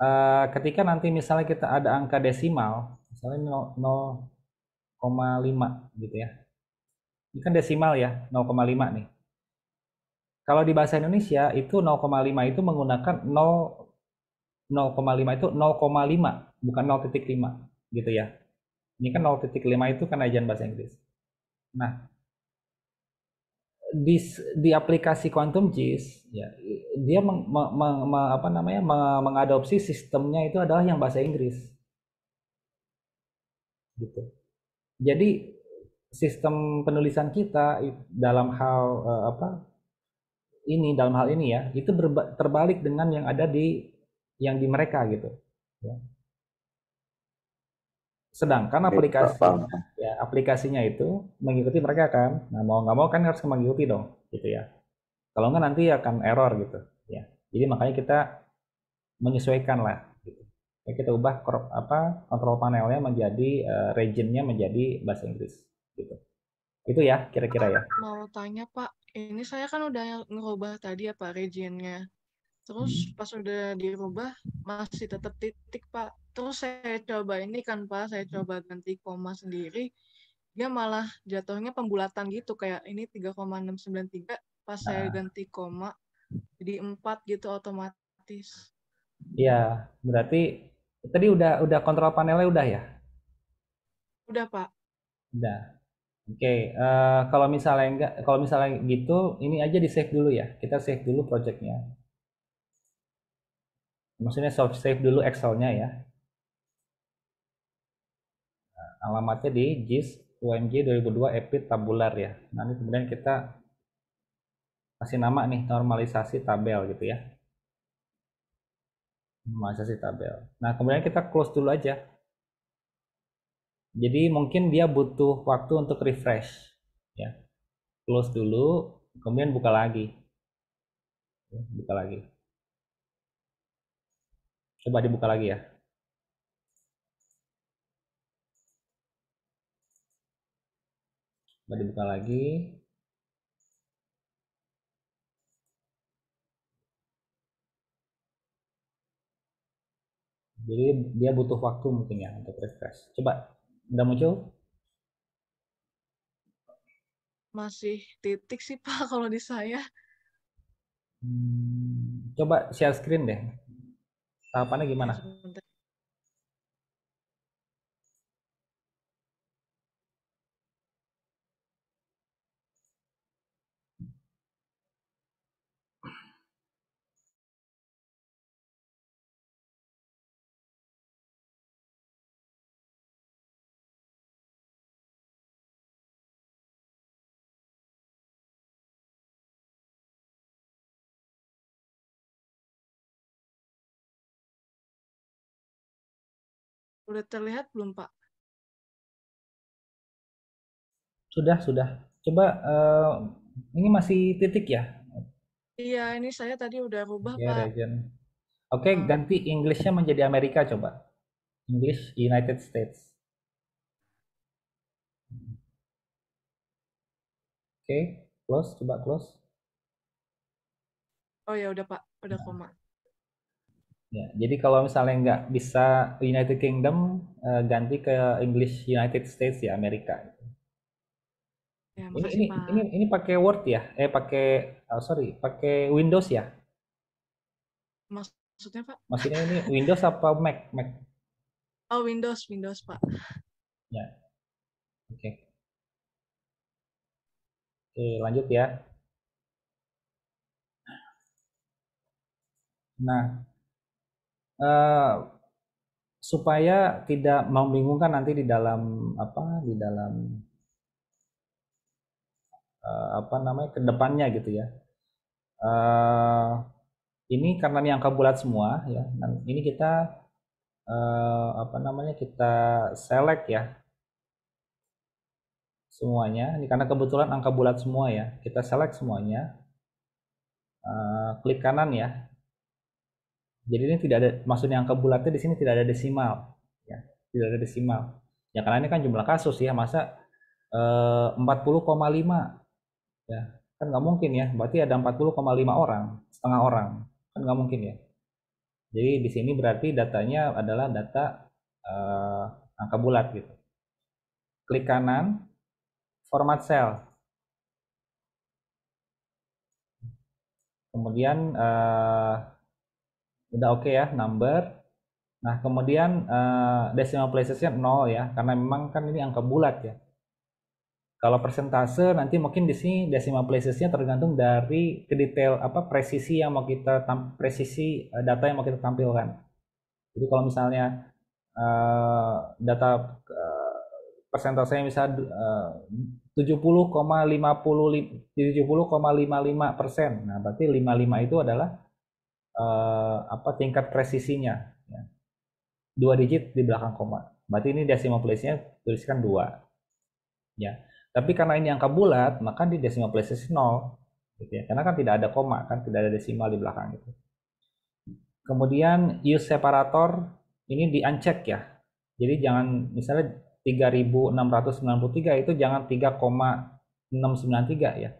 uh, ketika nanti misalnya kita ada angka desimal, misalnya 0,5 gitu ya. Ini kan desimal ya, 0,5 nih. Kalau di bahasa Indonesia itu 0,5 itu menggunakan 0,5 itu 0,5 bukan 0,5 gitu ya. Ini kan 0.5 itu kan ajaran bahasa Inggris. Nah, di, di aplikasi Quantum GIS ya dia meng, me, me, apa namanya mengadopsi sistemnya itu adalah yang bahasa Inggris gitu jadi sistem penulisan kita dalam hal uh, apa ini dalam hal ini ya itu terbalik dengan yang ada di yang di mereka gitu ya. Sedangkan aplikasi ya, aplikasinya itu mengikuti mereka kan. Nah, mau nggak mau kan harus mengikuti dong, gitu ya. Kalau nggak nanti akan error gitu, ya. Jadi makanya kita menyesuaikan lah. Gitu. Ya, kita ubah apa kontrol panelnya menjadi uh, eh, regionnya menjadi bahasa Inggris, gitu. Itu ya kira-kira ya. Mau tanya Pak, ini saya kan udah ngerubah tadi apa ya, regionnya. Terus hmm. pas udah dirubah masih tetap titik Pak. Terus saya coba ini kan Pak, saya coba ganti koma sendiri. Dia malah jatuhnya pembulatan gitu kayak ini 3,693 pas saya nah. ganti koma jadi 4 gitu otomatis. Iya, berarti tadi udah udah kontrol panelnya udah ya? Udah, Pak. Udah. Oke, okay. uh, eh, kalau misalnya enggak, kalau misalnya gitu, ini aja di save dulu ya. Kita save dulu projectnya maksudnya soft save dulu Excel-nya ya. Nah, alamatnya di GIS UMG 2002 EPIT tabular ya. Nanti kemudian kita kasih nama nih normalisasi tabel gitu ya. Normalisasi tabel. Nah, kemudian kita close dulu aja. Jadi mungkin dia butuh waktu untuk refresh ya. Close dulu, kemudian buka lagi. Ya, buka lagi. Coba dibuka lagi ya. Coba dibuka lagi. Jadi dia butuh waktu mungkin ya untuk refresh. Coba udah muncul? Masih titik sih Pak kalau di saya. Hmm, coba share screen deh tahapannya gimana? Udah terlihat belum, Pak? Sudah, sudah. Coba uh, ini masih titik ya? Iya, ini saya tadi udah rubah, ya, Pak. Region. Oke, okay, ganti Inggrisnya menjadi Amerika coba. English United States. Oke, okay, close, coba close. Oh ya udah Pak, udah nah. koma. Ya, jadi kalau misalnya nggak bisa United Kingdom, uh, ganti ke English United States ya Amerika. Ya, ini, ini, ini ini pakai Word ya? Eh pakai oh, sorry, pakai Windows ya? Maksudnya Pak? Maksudnya ini Windows apa Mac? Mac. Oh Windows, Windows Pak. Ya. Oke. Okay. Oke lanjut ya. Nah, Eh, supaya tidak membingungkan nanti di dalam apa di dalam uh, apa namanya kedepannya gitu ya uh, ini karena ini angka bulat semua ya dan ini kita uh, apa namanya kita select ya semuanya ini karena kebetulan angka bulat semua ya kita select semuanya uh, klik kanan ya jadi ini tidak ada maksudnya angka bulatnya di sini tidak ada desimal, ya. Tidak ada desimal. Ya karena ini kan jumlah kasus ya, masa eh, 40,5 ya. Kan nggak mungkin ya, berarti ada 40,5 orang, setengah orang. Kan nggak mungkin ya. Jadi di sini berarti datanya adalah data eh, angka bulat gitu. Klik kanan, format cell. Kemudian eh, udah oke okay ya number nah kemudian uh, decimal placesnya 0 ya karena memang kan ini angka bulat ya kalau persentase nanti mungkin di sini decimal placesnya tergantung dari detail apa presisi yang mau kita presisi eh, data yang mau kita tampilkan jadi kalau misalnya uh, data uh, persentasenya bisa uh, 70,55 70,55 persen nah berarti 55 itu adalah eh, apa tingkat presisinya ya. dua digit di belakang koma berarti ini decimal place-nya tuliskan dua ya tapi karena ini angka bulat maka di decimal place nol gitu ya karena kan tidak ada koma kan tidak ada desimal di belakang itu kemudian use separator ini di uncheck ya jadi jangan misalnya 3693 itu jangan 3,693 ya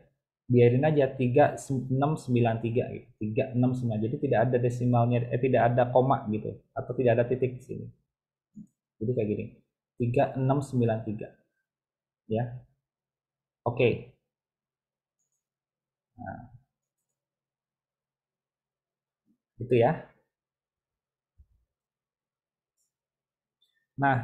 biarin aja 3693 gitu. 369. Jadi tidak ada desimalnya eh tidak ada koma gitu atau tidak ada titik di sini. Jadi kayak gini. 3693. Ya. Oke. Okay. Nah. Gitu ya. Nah,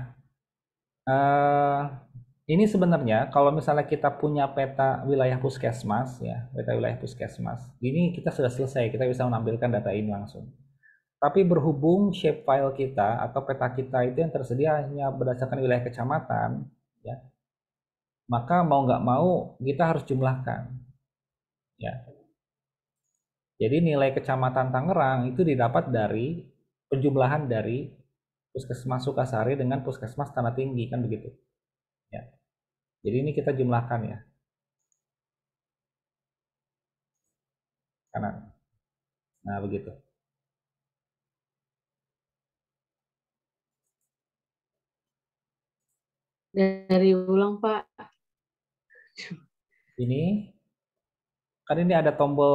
eh uh, ini sebenarnya kalau misalnya kita punya peta wilayah puskesmas ya, peta wilayah puskesmas, ini kita sudah selesai, kita bisa menampilkan data ini langsung. Tapi berhubung shape file kita atau peta kita itu yang tersedia hanya berdasarkan wilayah kecamatan, ya, maka mau nggak mau kita harus jumlahkan. Ya. Jadi nilai kecamatan Tangerang itu didapat dari penjumlahan dari puskesmas Sukasari dengan puskesmas Tanah Tinggi kan begitu. Jadi ini kita jumlahkan ya. Kanan. Nah, begitu. Dari ulang, Pak. Ini kan ini ada tombol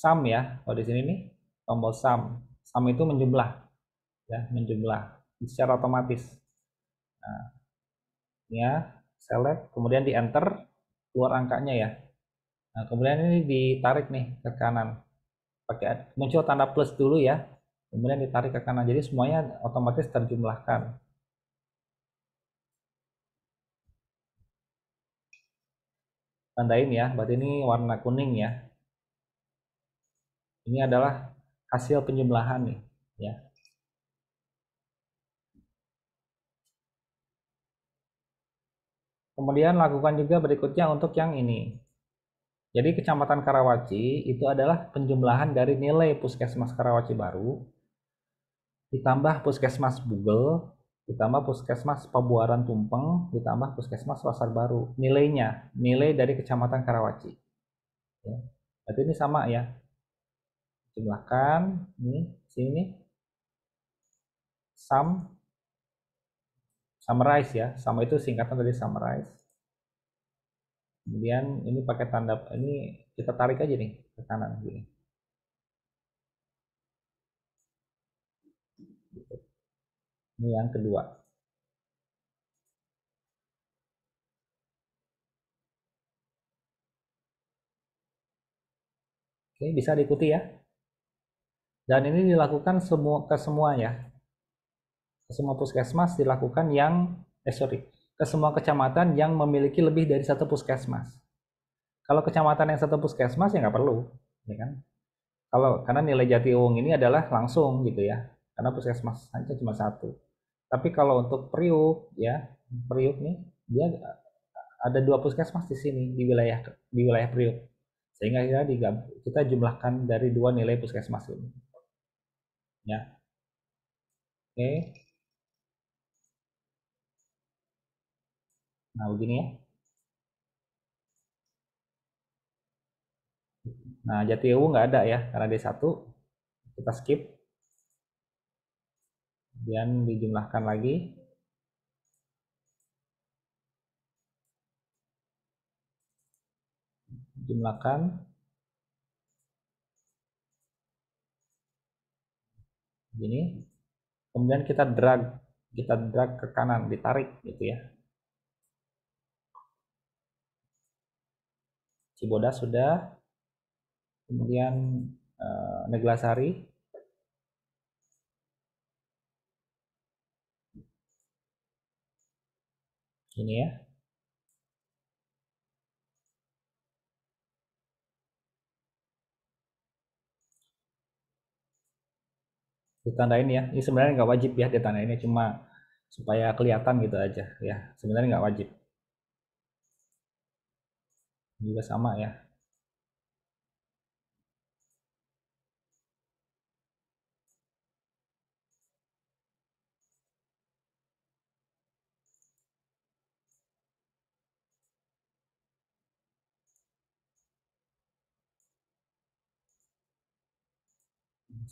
sum ya. Kalau di sini nih, tombol sum. Sum itu menjumlah. Ya, menjumlah secara otomatis. Nah, ya, select, kemudian di enter, keluar angkanya ya. Nah, kemudian ini ditarik nih ke kanan. Pakai muncul tanda plus dulu ya. Kemudian ditarik ke kanan. Jadi semuanya otomatis terjumlahkan. Tandain ya, berarti ini warna kuning ya. Ini adalah hasil penjumlahan nih ya. Kemudian lakukan juga berikutnya untuk yang ini. Jadi Kecamatan Karawaci itu adalah penjumlahan dari nilai Puskesmas Karawaci baru ditambah Puskesmas Bugel, ditambah Puskesmas Pabuaran Tumpeng, ditambah Puskesmas Pasar Baru. Nilainya, nilai dari Kecamatan Karawaci. Ya. Berarti ini sama ya. Jumlahkan, ini, sini, sum summarize ya sama itu singkatan dari summarize kemudian ini pakai tanda ini kita tarik aja nih ke kanan gini ini yang kedua Oke, bisa diikuti ya. Dan ini dilakukan semua ke semuanya ke semua puskesmas dilakukan yang eh sorry ke semua kecamatan yang memiliki lebih dari satu puskesmas. Kalau kecamatan yang satu puskesmas ya nggak perlu, ya kan? Kalau karena nilai jati uang ini adalah langsung gitu ya, karena puskesmas hanya cuma satu. Tapi kalau untuk Priuk ya, Priuk nih dia eh, ada dua puskesmas di sini di wilayah di wilayah Priuk. Sehingga kita kita jumlahkan dari dua nilai puskesmas ini. Ya. Oke. Okay. Nah, begini ya. Nah, jati EU nggak ada ya, karena D1. Kita skip. Kemudian dijumlahkan lagi. Jumlahkan. Gini. Kemudian kita drag. Kita drag ke kanan, ditarik gitu ya. Cibodas sudah, kemudian uh, Neglasari, ini ya. Ditandain ya, ini sebenarnya nggak wajib ya ini cuma supaya kelihatan gitu aja ya. Sebenarnya nggak wajib juga sama ya.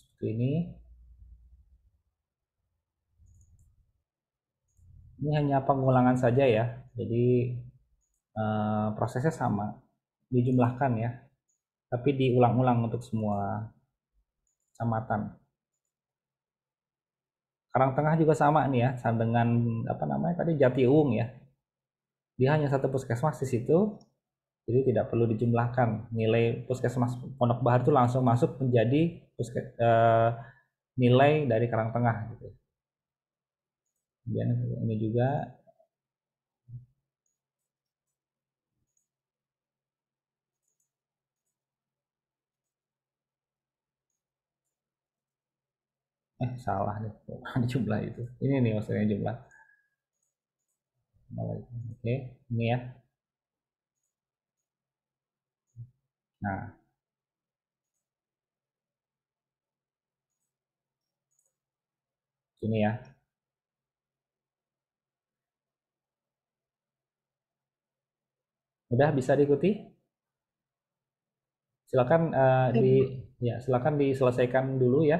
Seperti ini. Ini hanya pengulangan saja ya. Jadi Eh, prosesnya sama dijumlahkan ya tapi diulang-ulang untuk semua kecamatan Karang Tengah juga sama nih ya dengan apa namanya tadi Jatiung ya dia hanya satu puskesmas di situ jadi tidak perlu dijumlahkan nilai puskesmas Pondok Bahar itu langsung masuk menjadi puskes, eh, nilai dari Karang Tengah gitu kemudian ini juga eh salah deh jumlah itu ini nih maksudnya jumlah oke ini ya nah ini ya udah bisa diikuti silakan uh, di ya silakan diselesaikan dulu ya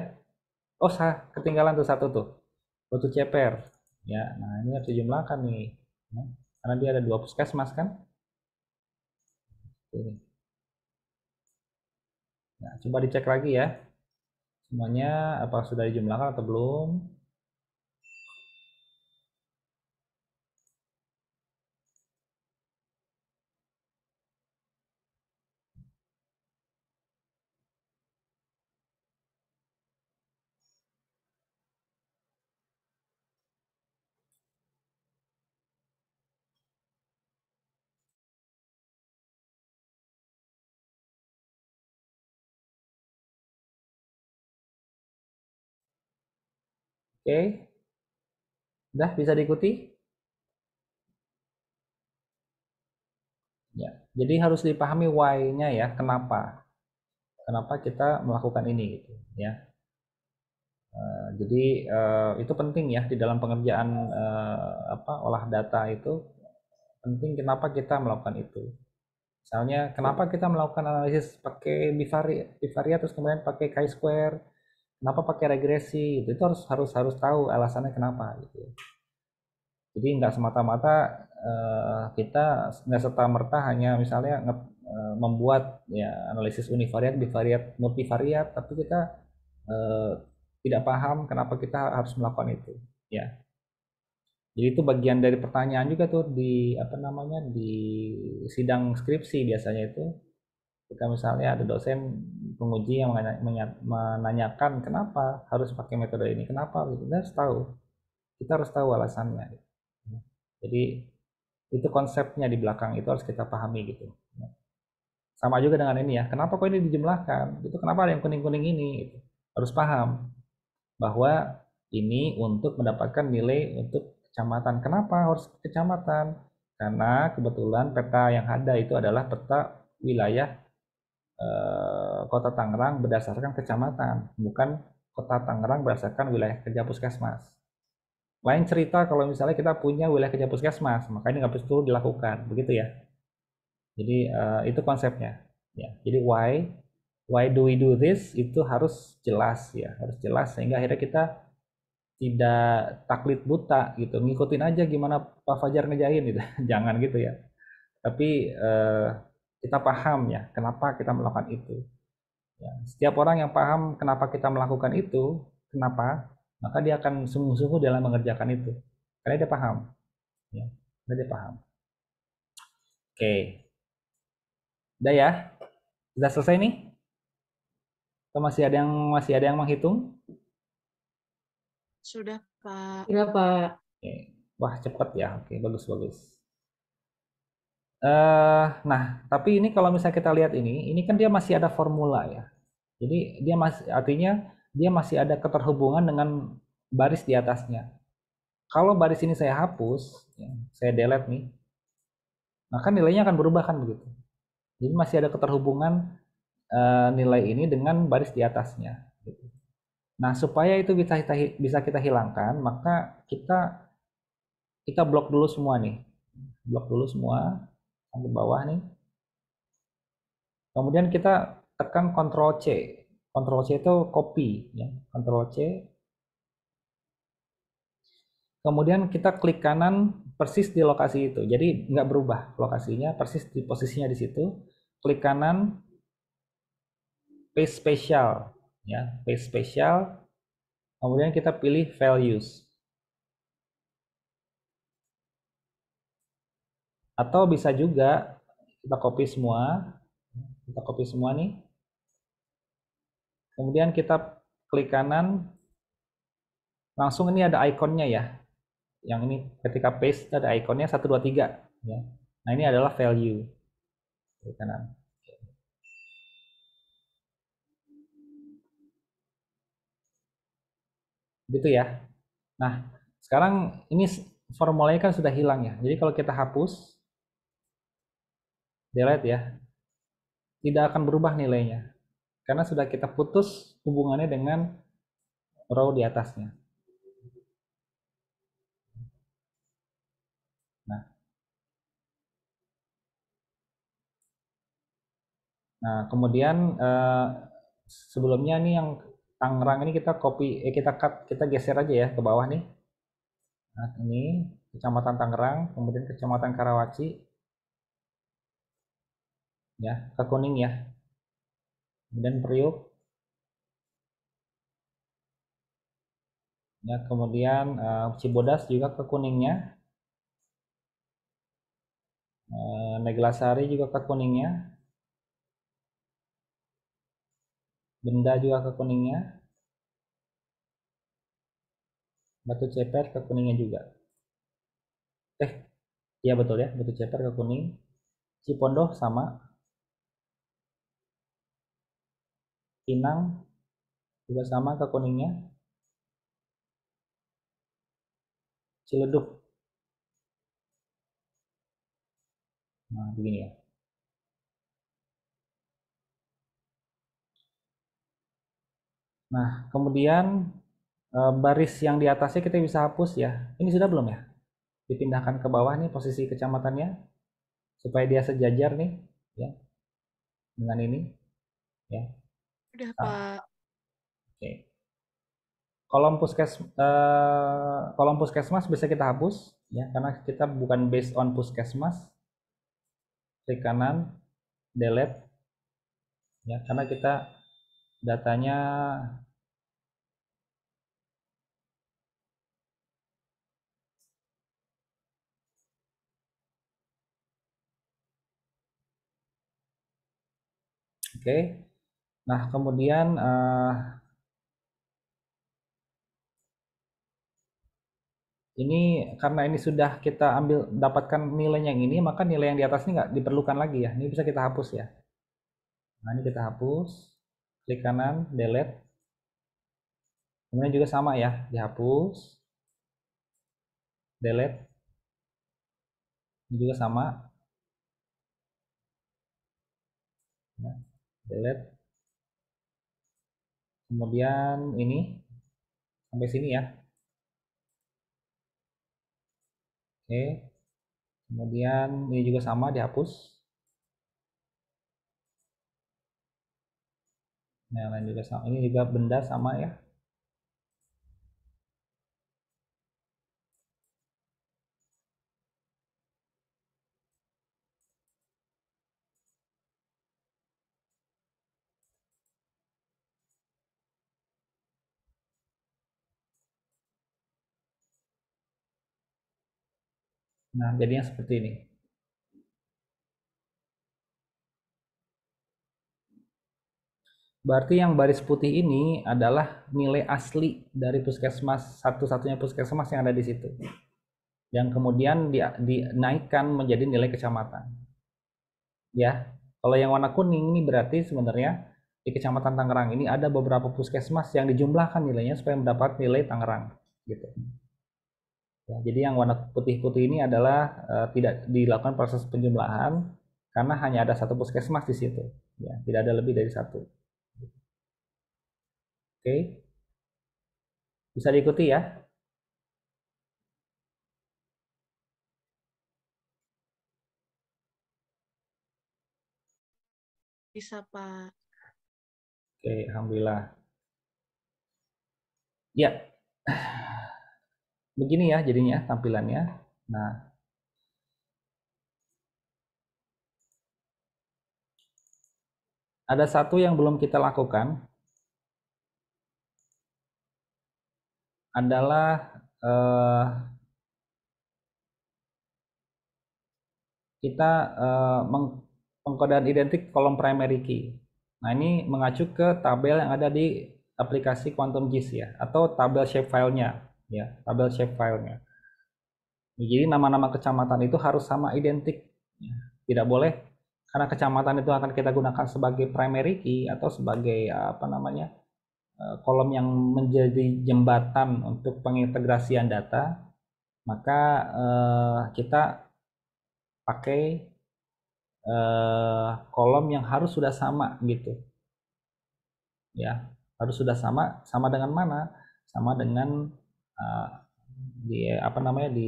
oh sah ketinggalan tuh satu tuh batu ceper ya nah ini harus dijumlahkan nih ya. karena dia ada dua puskesmas kan Oke. nah coba dicek lagi ya semuanya apa sudah dijumlahkan atau belum Oke. Udah bisa diikuti? Ya, jadi harus dipahami why-nya ya, kenapa. Kenapa kita melakukan ini gitu, ya. Eh, jadi eh, itu penting ya di dalam pengerjaan eh, apa olah data itu penting kenapa kita melakukan itu. Misalnya kenapa kita melakukan analisis pakai bivaria, bivaria terus kemudian pakai chi-square kenapa pakai regresi gitu itu harus harus harus tahu alasannya kenapa gitu ya. jadi nggak semata-mata eh, kita nggak serta merta hanya misalnya nge, eh, membuat ya analisis univariat, bivariat, multivariat, tapi kita eh, tidak paham kenapa kita harus melakukan itu, ya. Jadi itu bagian dari pertanyaan juga tuh di apa namanya di sidang skripsi biasanya itu jika misalnya ada dosen penguji yang menanyakan kenapa harus pakai metode ini, kenapa kita gitu. harus tahu, kita harus tahu alasannya. Gitu. Jadi itu konsepnya di belakang itu harus kita pahami gitu. Sama juga dengan ini ya, kenapa kok ini dijumlahkan? Itu kenapa ada yang kuning-kuning ini? Gitu. Harus paham bahwa ini untuk mendapatkan nilai untuk kecamatan. Kenapa harus kecamatan? Karena kebetulan peta yang ada itu adalah peta wilayah Eh, Kota Tangerang berdasarkan kecamatan, bukan Kota Tangerang berdasarkan wilayah kerja puskesmas. Lain cerita kalau misalnya kita punya wilayah kerja puskesmas, maka ini nggak perlu dilakukan, begitu ya. Jadi eh, itu konsepnya. Ya. Jadi why why do we do this itu harus jelas ya, harus jelas sehingga akhirnya kita tidak taklid buta gitu, ngikutin aja gimana Pak Fajar ngejain gitu, jangan gitu ya. Tapi uh, kita paham ya kenapa kita melakukan itu. Ya, setiap orang yang paham kenapa kita melakukan itu, kenapa, maka dia akan sungguh-sungguh dalam mengerjakan itu. Karena dia paham. Ya, karena dia paham. Oke. Udah ya? Sudah selesai nih? Atau masih ada yang masih ada yang menghitung? Sudah, Pak. Sudah, Pak. Oke. Wah, cepat ya. Oke, bagus-bagus. Uh, nah, tapi ini kalau misalnya kita lihat ini, ini kan dia masih ada formula ya. Jadi dia masih artinya dia masih ada keterhubungan dengan baris di atasnya. Kalau baris ini saya hapus, ya, saya delete nih, maka nilainya akan berubah kan begitu. Jadi masih ada keterhubungan uh, nilai ini dengan baris di atasnya. Gitu. Nah, supaya itu bisa kita bisa kita hilangkan, maka kita kita blok dulu semua nih. Blok dulu semua di bawah nih. Kemudian kita tekan Ctrl C. Ctrl C itu copy ya, Ctrl C. Kemudian kita klik kanan persis di lokasi itu. Jadi nggak berubah lokasinya, persis di posisinya di situ. Klik kanan paste Special ya, paste Special. Kemudian kita pilih values. Atau bisa juga kita copy semua. Kita copy semua nih. Kemudian kita klik kanan. Langsung ini ada ikonnya ya. Yang ini ketika paste ada ikonnya 1, 2, 3. Ya. Nah ini adalah value. Klik kanan. Gitu ya. Nah, sekarang ini formulanya kan sudah hilang ya. Jadi kalau kita hapus, delete ya tidak akan berubah nilainya karena sudah kita putus hubungannya dengan row di atasnya nah nah kemudian eh, sebelumnya nih yang Tangerang ini kita copy eh, kita cut kita geser aja ya ke bawah nih nah ini kecamatan Tangerang kemudian kecamatan Karawaci ya ke kuning ya kemudian periuk ya kemudian uh, eh, cibodas juga ke kuningnya uh, eh, neglasari juga ke kuningnya benda juga ke kuningnya batu ceper ke kuningnya juga eh iya betul ya batu ceper ke kuning cipondoh sama pinang juga sama ke kuningnya ciledug. nah begini ya Nah, kemudian eh, baris yang di atasnya kita bisa hapus ya. Ini sudah belum ya? Dipindahkan ke bawah nih posisi kecamatannya supaya dia sejajar nih ya dengan ini ya. Udah, ah, Pak. Oke. Kolom puskes eh, kolom puskesmas bisa kita hapus ya karena kita bukan based on puskesmas. Klik kanan, delete. Ya, karena kita datanya Oke, okay. Nah, kemudian uh, ini karena ini sudah kita ambil dapatkan nilai yang ini maka nilai yang di atas ini nggak diperlukan lagi ya ini bisa kita hapus ya nah ini kita hapus klik kanan delete kemudian juga sama ya dihapus delete ini juga sama Nah, delete kemudian ini sampai sini ya oke kemudian ini juga sama dihapus nah, lain juga sama ini juga benda sama ya Nah, jadinya seperti ini. Berarti yang baris putih ini adalah nilai asli dari puskesmas, satu-satunya puskesmas yang ada di situ. Yang kemudian di, dinaikkan menjadi nilai kecamatan. Ya, kalau yang warna kuning ini berarti sebenarnya di Kecamatan Tangerang ini ada beberapa puskesmas yang dijumlahkan nilainya supaya mendapat nilai Tangerang. Gitu. Ya, jadi yang warna putih-putih ini adalah uh, tidak dilakukan proses penjumlahan karena hanya ada satu puskesmas di situ. Ya, tidak ada lebih dari satu. Oke, bisa diikuti ya. Bisa Pak. Oke, alhamdulillah. Ya begini ya jadinya tampilannya nah ada satu yang belum kita lakukan adalah eh, kita eh, pengkodean identik kolom primary key. Nah ini mengacu ke tabel yang ada di aplikasi Quantum GIS ya, atau tabel shapefile-nya ya tabel shapefile-nya. Jadi nama-nama kecamatan itu harus sama identik, ya. tidak boleh karena kecamatan itu akan kita gunakan sebagai primary key atau sebagai eh, apa namanya eh, kolom yang menjadi jembatan untuk pengintegrasian data, maka eh, kita pakai eh, kolom yang harus sudah sama gitu, ya harus sudah sama sama dengan mana? Sama dengan Ah, di apa namanya di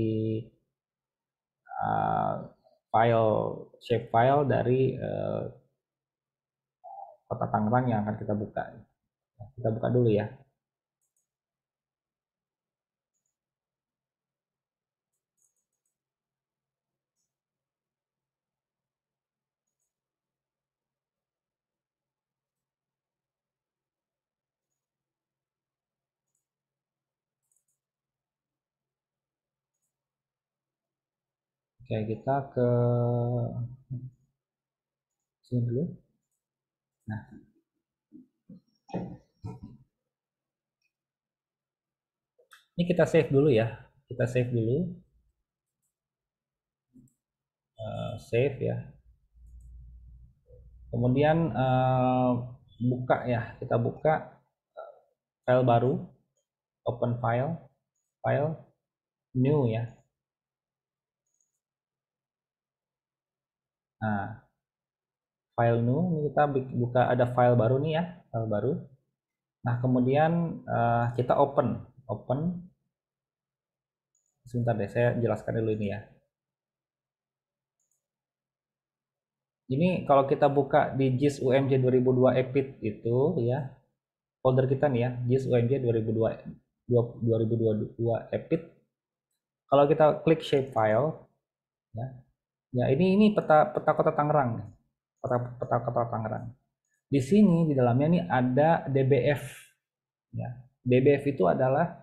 uh, file shape file dari uh, kota Tangerang yang akan kita buka. Kita buka dulu ya. Oke, kita ke sini dulu. Nah. Ini kita save dulu ya. Kita save dulu. Uh, save ya. Kemudian uh, buka ya, kita buka eh, file baru, open file, file, new ya. Nah, file new ini kita buka ada file baru nih ya, file baru. Nah, kemudian uh, kita open, open. Sebentar deh, saya jelaskan dulu ini ya. Ini kalau kita buka di JIS UMJ 2002 EPIT itu ya, folder kita nih ya, JIS UMJ 2002 2022 EPIT. Kalau kita klik shape file ya, Ya, ini ini peta peta kota Tangerang. Peta peta kota Tangerang. Di sini di dalamnya ini ada DBF. Ya, DBF itu adalah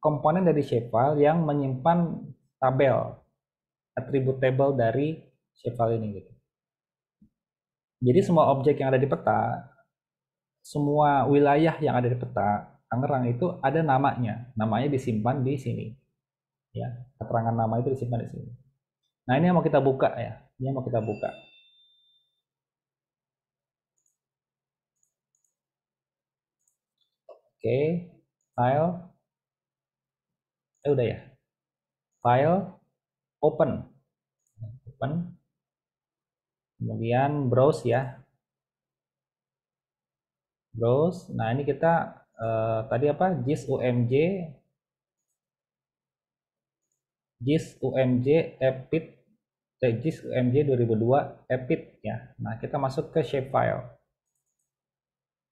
komponen dari shapefile yang menyimpan tabel atribut table dari shapefile ini gitu. Jadi semua objek yang ada di peta, semua wilayah yang ada di peta Tangerang itu ada namanya. Namanya disimpan di sini. Ya, keterangan nama itu disimpan di sini. Nah, ini yang mau kita buka ya. Ini yang mau kita buka. Oke, file. Eh, udah ya. File, open. Open. Kemudian browse ya. Browse. Nah, ini kita eh, tadi apa? JIS UMJ JIS UMJ EPIT regis UMJ 2002 epit ya. Nah, kita masuk ke shapefile.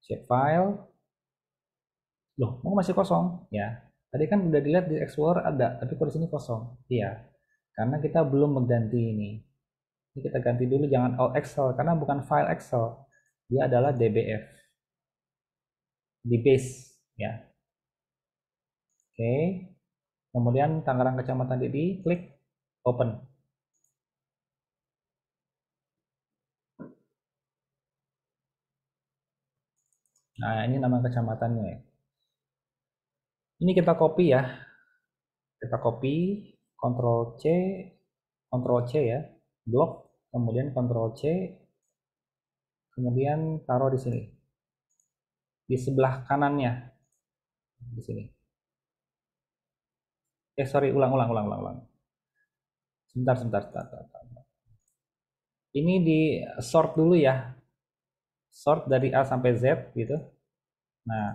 Shapefile. Loh, mau masih kosong ya. Tadi kan udah dilihat di Explorer ada, tapi kok di sini kosong. Iya. Karena kita belum mengganti ini. Ini kita ganti dulu jangan all Excel karena bukan file Excel. Dia adalah DBF. Di base ya. Oke. Kemudian Tangerang Kecamatan Didi klik open. Nah, ini nama kecamatannya. Ya. Ini kita copy ya. Kita copy, Ctrl C, Ctrl C ya, blok, kemudian Ctrl C, kemudian taruh di sini. Di sebelah kanannya. Di sini. Eh, sorry, ulang, ulang, ulang, ulang, ulang. Sebentar, sebentar, sebentar, sebentar. Ini di sort dulu ya, sort dari A sampai Z gitu. Nah,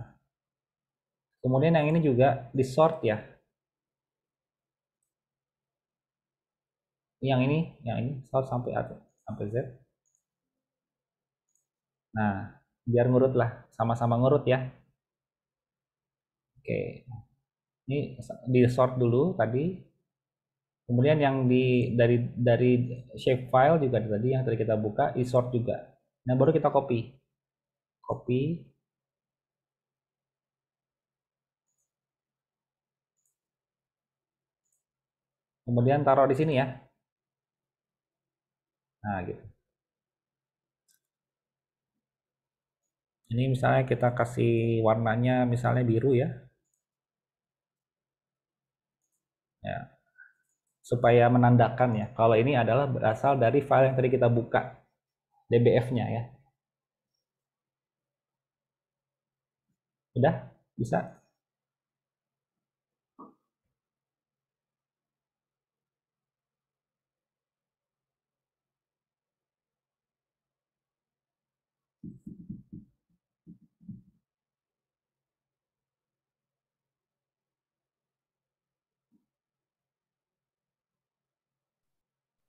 kemudian yang ini juga di sort ya. Yang ini, yang ini sort sampai A sampai Z. Nah, biar ngurut lah, sama-sama ngurut ya. Oke. Ini di sort dulu tadi. Kemudian yang di dari dari shape file juga tadi yang tadi kita buka, di sort juga. Nah, baru kita copy. Copy. Kemudian taruh di sini ya. Nah, gitu. Ini misalnya kita kasih warnanya misalnya biru ya. Ya. Supaya menandakan ya kalau ini adalah berasal dari file yang tadi kita buka. DBF-nya ya. Udah? Bisa?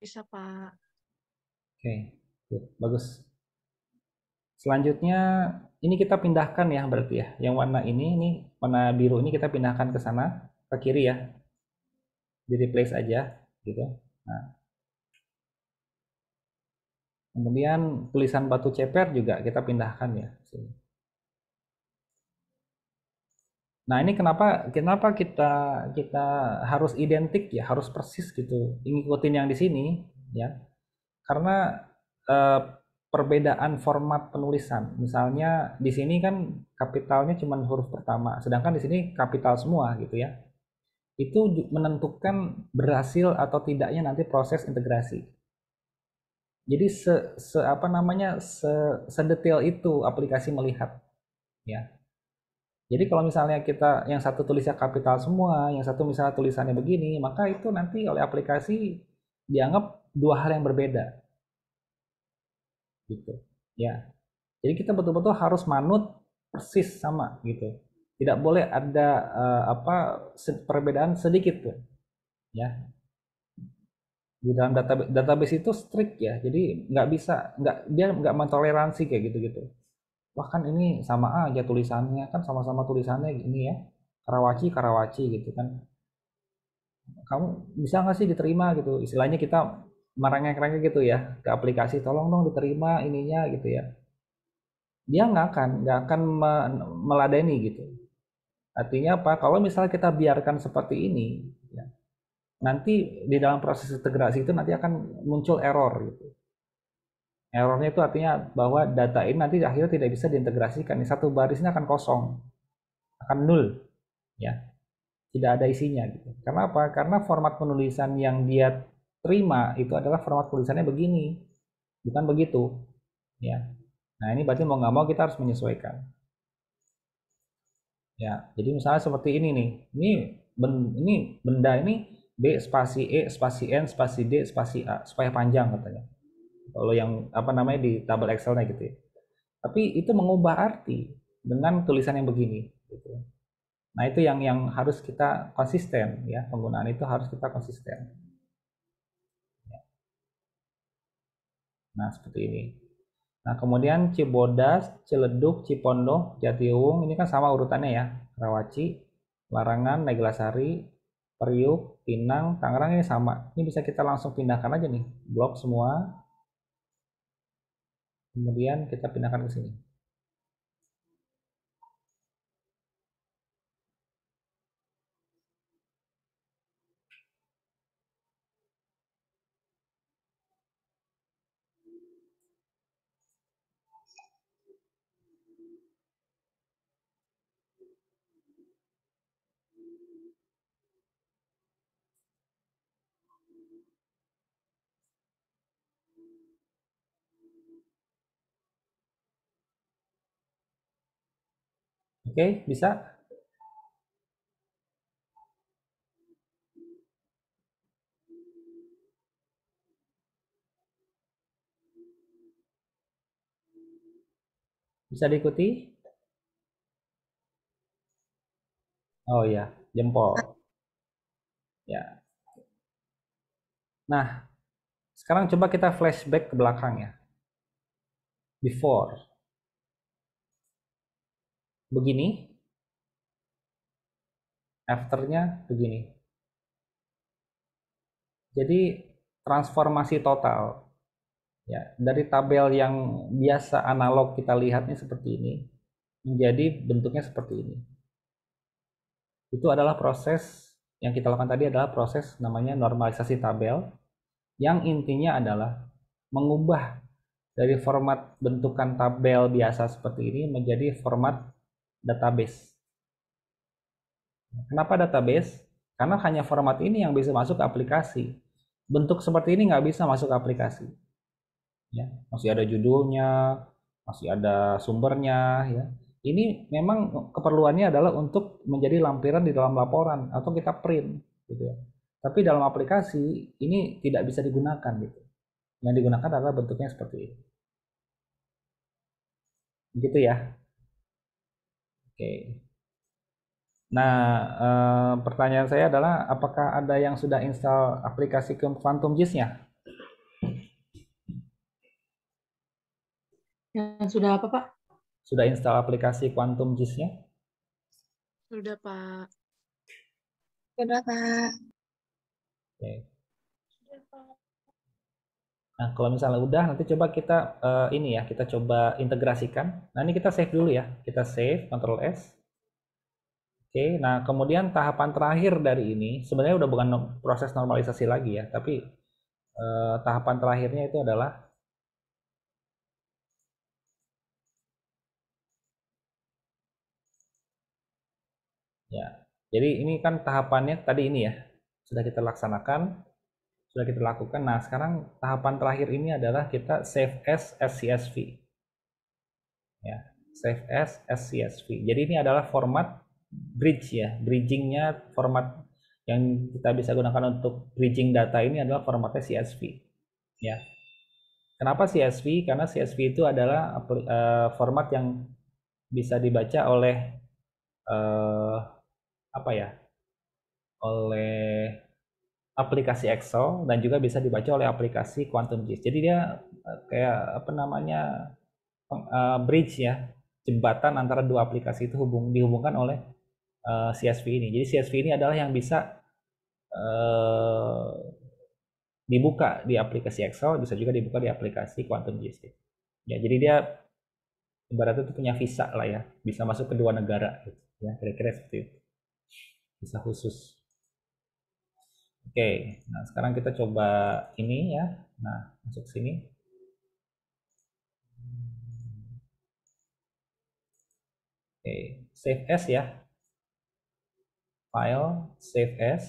Bisa, Pak. Oke. Okay. Iya, bagus selanjutnya ini kita pindahkan ya berarti ya yang warna ini ini warna biru ini kita pindahkan ke sana ke kiri ya di replace aja gitu nah kemudian tulisan batu ceper juga kita pindahkan ya Nah ini kenapa kenapa kita kita harus identik ya harus persis gitu ngikutin yang di sini ya karena eh, perbedaan format penulisan. Misalnya di sini kan kapitalnya cuma huruf pertama, sedangkan di sini kapital semua gitu ya. Itu menentukan berhasil atau tidaknya nanti proses integrasi. Jadi se, se apa namanya se, sedetail itu aplikasi melihat ya. Jadi kalau misalnya kita yang satu tulisnya kapital semua, yang satu misalnya tulisannya begini, maka itu nanti oleh aplikasi dianggap dua hal yang berbeda gitu ya jadi kita betul-betul harus manut persis sama gitu tidak boleh ada uh, apa perbedaan sedikit pun ya di dalam data, database itu strict ya jadi nggak bisa nggak dia nggak mentoleransi kayak gitu gitu wah kan ini sama aja tulisannya kan sama-sama tulisannya ini ya karawaci karawaci gitu kan kamu bisa nggak sih diterima gitu istilahnya kita merengek-rengek gitu ya ke aplikasi tolong dong diterima ininya gitu ya dia nggak akan nggak akan me meladeni gitu artinya apa kalau misalnya kita biarkan seperti ini ya, nanti di dalam proses integrasi itu nanti akan muncul error gitu errornya itu artinya bahwa data ini nanti akhirnya tidak bisa diintegrasikan satu barisnya akan kosong akan nul ya tidak ada isinya gitu karena apa karena format penulisan yang dia terima itu adalah format tulisannya begini, bukan begitu. Ya. Nah ini berarti mau nggak mau kita harus menyesuaikan. Ya, jadi misalnya seperti ini nih, ini ben, ini benda ini B spasi E spasi N spasi D spasi A supaya panjang katanya. Kalau yang apa namanya di tabel Excelnya gitu. Ya. Tapi itu mengubah arti dengan tulisan yang begini. Gitu. Nah itu yang yang harus kita konsisten ya penggunaan itu harus kita konsisten. Nah, seperti ini. Nah, kemudian Cibodas, Ciledug, Cipondo, Jatiwung, ini kan sama urutannya ya. Rawaci, Larangan, Neglasari, Periuk, Pinang, Tangerang ini sama. Ini bisa kita langsung pindahkan aja nih, blok semua. Kemudian kita pindahkan ke sini. Oke, bisa? Bisa diikuti? Oh ya, jempol. Ya. Nah, sekarang coba kita flashback ke belakang ya. Before begini afternya begini jadi transformasi total ya dari tabel yang biasa analog kita lihat ini seperti ini menjadi bentuknya seperti ini itu adalah proses yang kita lakukan tadi adalah proses namanya normalisasi tabel yang intinya adalah mengubah dari format bentukan tabel biasa seperti ini menjadi format database. Kenapa database? Karena hanya format ini yang bisa masuk ke aplikasi. Bentuk seperti ini nggak bisa masuk ke aplikasi. Ya, masih ada judulnya, masih ada sumbernya. Ya. Ini memang keperluannya adalah untuk menjadi lampiran di dalam laporan atau kita print. Gitu ya. Tapi dalam aplikasi ini tidak bisa digunakan. Gitu. Yang digunakan adalah bentuknya seperti ini. Gitu ya. Oke. Nah, eh, pertanyaan saya adalah apakah ada yang sudah install aplikasi Quantum JIS-nya? Yang sudah apa, Pak? Sudah install aplikasi Quantum JIS-nya? Sudah, Pak. Sudah, Pak. Oke. Nah, kalau misalnya udah, nanti coba kita uh, ini ya, kita coba integrasikan. Nah, ini kita save dulu ya. Kita save, Ctrl S. Oke, nah kemudian tahapan terakhir dari ini, sebenarnya udah bukan proses normalisasi lagi ya, tapi uh, tahapan terakhirnya itu adalah ya. Jadi ini kan tahapannya tadi ini ya, sudah kita laksanakan sudah kita lakukan. Nah, sekarang tahapan terakhir ini adalah kita save as SCSV. Ya, save as SCSV. Jadi ini adalah format bridge ya. Bridgingnya format yang kita bisa gunakan untuk bridging data ini adalah formatnya CSV. Ya. Kenapa CSV? Karena CSV itu adalah eh, format yang bisa dibaca oleh eh, apa ya? Oleh aplikasi Excel dan juga bisa dibaca oleh aplikasi Quantum GIS. Jadi dia eh, kayak apa namanya eh, bridge ya, jembatan antara dua aplikasi itu hubung dihubungkan oleh uh, eh, CSV ini. Jadi CSV ini adalah yang bisa uh, dibuka di aplikasi Excel, bisa juga dibuka di aplikasi Quantum GIS. Ya, jadi dia ibaratnya itu punya visa lah ya, bisa masuk ke dua negara gitu. ya, kira-kira seperti itu. Bisa khusus. Oke, nah sekarang kita coba ini ya. Nah, masuk sini. Oke, save as ya. File, save as.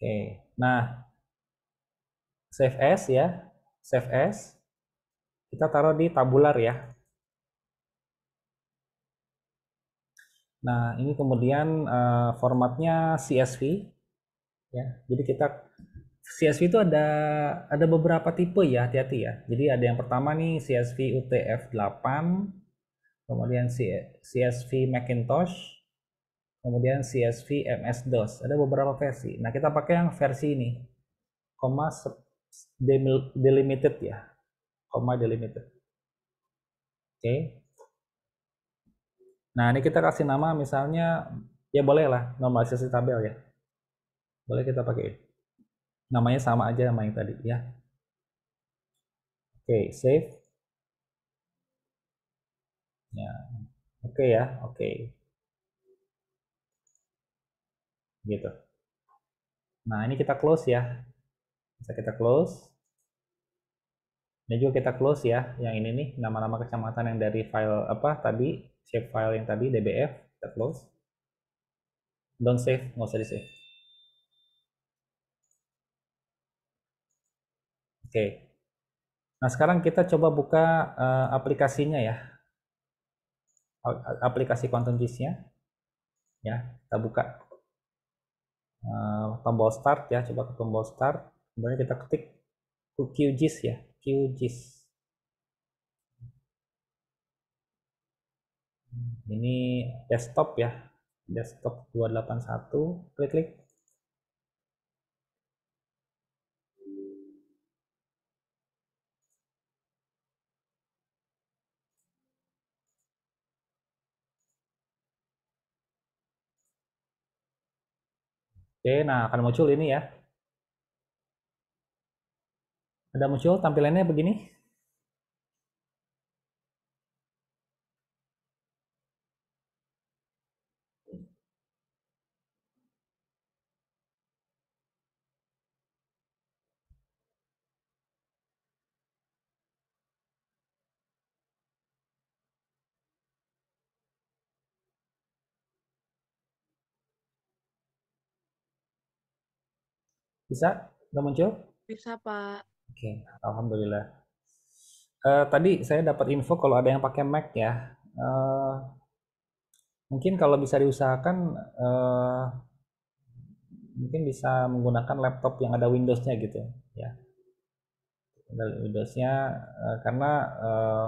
Oke, nah save as ya, save as. Kita taruh di tabular ya. Nah, ini kemudian uh, formatnya CSV ya. Jadi kita CSV itu ada ada beberapa tipe ya, hati-hati ya. Jadi ada yang pertama nih CSV UTF-8, kemudian CSV Macintosh, kemudian CSV MS-DOS. Ada beberapa versi. Nah, kita pakai yang versi ini. Koma delimited ya. Koma delimited. Oke. Nah, ini kita kasih nama misalnya ya boleh lah normalisasi tabel ya. Boleh kita pakai. Namanya sama aja sama yang tadi ya. Oke, save. Ya. Oke ya, oke gitu nah ini kita close ya bisa kita close ini juga kita close ya yang ini nih nama-nama kecamatan yang dari file apa tadi shape file yang tadi dbf kita close don't save nggak usah di save oke okay. nah sekarang kita coba buka uh, aplikasinya ya aplikasi quantum nya ya kita buka Eh, tombol start ya coba ke tombol start kemudian kita ketik QGIS ya QGIS ini desktop ya desktop 281 klik klik Oke, nah akan muncul ini ya. Ada muncul tampilannya begini. Bisa? Udah muncul? Bisa, Pak. Oke, okay. alhamdulillah. Uh, tadi saya dapat info kalau ada yang pakai Mac ya. Uh, mungkin kalau bisa diusahakan uh, mungkin bisa menggunakan laptop yang ada Windows-nya gitu ya. Windows-nya uh, karena uh,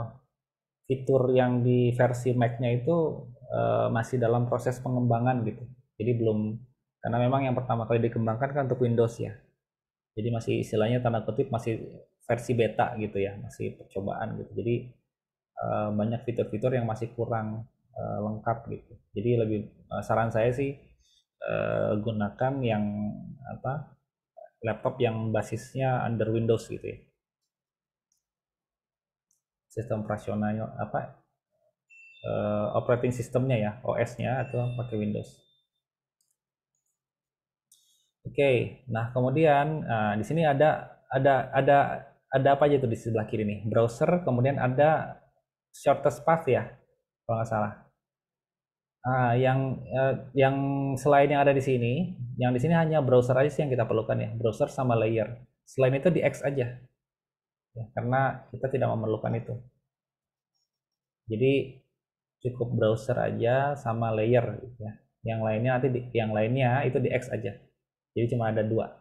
fitur yang di versi Mac-nya itu uh, masih dalam proses pengembangan gitu. Jadi belum karena memang yang pertama kali dikembangkan kan untuk Windows ya. Jadi masih istilahnya tanda kutip masih versi beta gitu ya, masih percobaan gitu. Jadi eh, banyak fitur-fitur yang masih kurang eh, lengkap gitu. Jadi lebih eh, saran saya sih gunakan yang apa laptop yang basisnya under Windows gitu ya. Sistem operasionalnya apa operating systemnya ya, OS-nya atau pakai Windows. Oke, nah kemudian uh, di sini ada ada ada ada apa aja tuh di sebelah kiri nih? Browser, kemudian ada shortest path ya, kalau nggak salah. Ah, yang uh, yang selain yang ada di sini, yang di sini hanya browser aja sih yang kita perlukan ya, browser sama layer. Selain itu di X aja, ya, karena kita tidak memerlukan itu. Jadi cukup browser aja sama layer, ya. Yang lainnya nanti di, yang lainnya itu di X aja. Jadi cuma ada dua.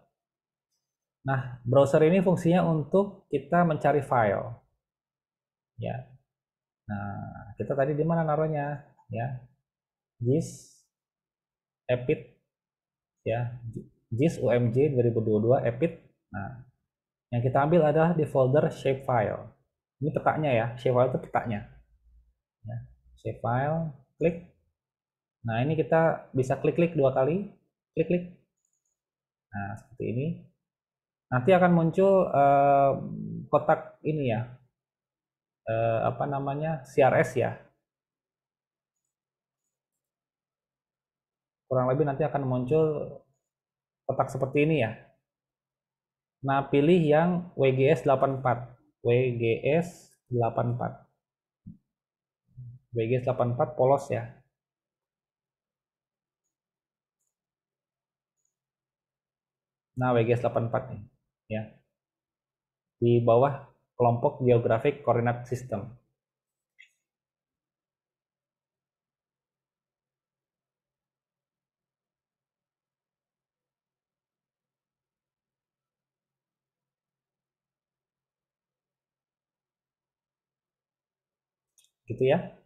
Nah, browser ini fungsinya untuk kita mencari file. Ya. Nah, kita tadi di mana naruhnya? Ya. this, EPIT ya. this UMJ 2022 EPIT. Nah, yang kita ambil adalah di folder shapefile. Ini petaknya ya, shapefile itu petaknya. Ya. Shapefile, klik. Nah, ini kita bisa klik-klik dua kali. Klik-klik Nah, seperti ini. Nanti akan muncul eh, kotak ini ya. Eh, apa namanya? CRS ya. Kurang lebih nanti akan muncul kotak seperti ini ya. Nah, pilih yang WGS 84. WGS 84. WGS 84 polos ya. Nah, WGS 84 nih, ya. Di bawah kelompok geografik koordinat sistem. Gitu ya.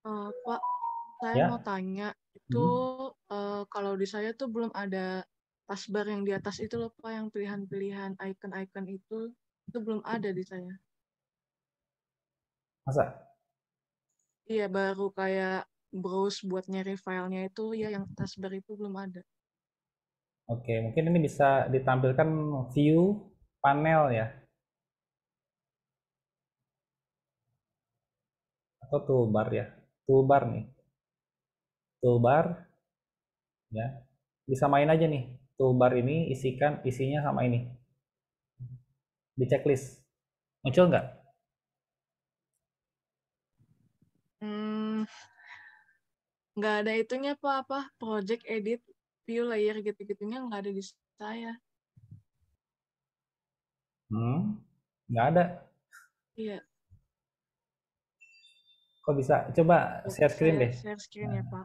Uh, eh, Pak, saya ya? mau tanya itu hmm. uh, kalau di saya tuh belum ada tasbar yang di atas itu loh Pak, yang pilihan-pilihan icon-icon itu itu belum ada di saya. Masa? Iya, baru kayak browse buat nyari filenya itu ya yang tasbar itu belum ada. Oke, mungkin ini bisa ditampilkan view panel ya. Atau toolbar ya toolbar nih. Toolbar ya. Bisa main aja nih. Toolbar ini isikan isinya sama ini. Di checklist. Muncul nggak? Hmm, ada itunya apa apa project edit view layer gitu-gitunya nggak ada di saya. Hmm, nggak ada. Iya. Kok bisa? Coba share screen deh. Share screen ya, Pak.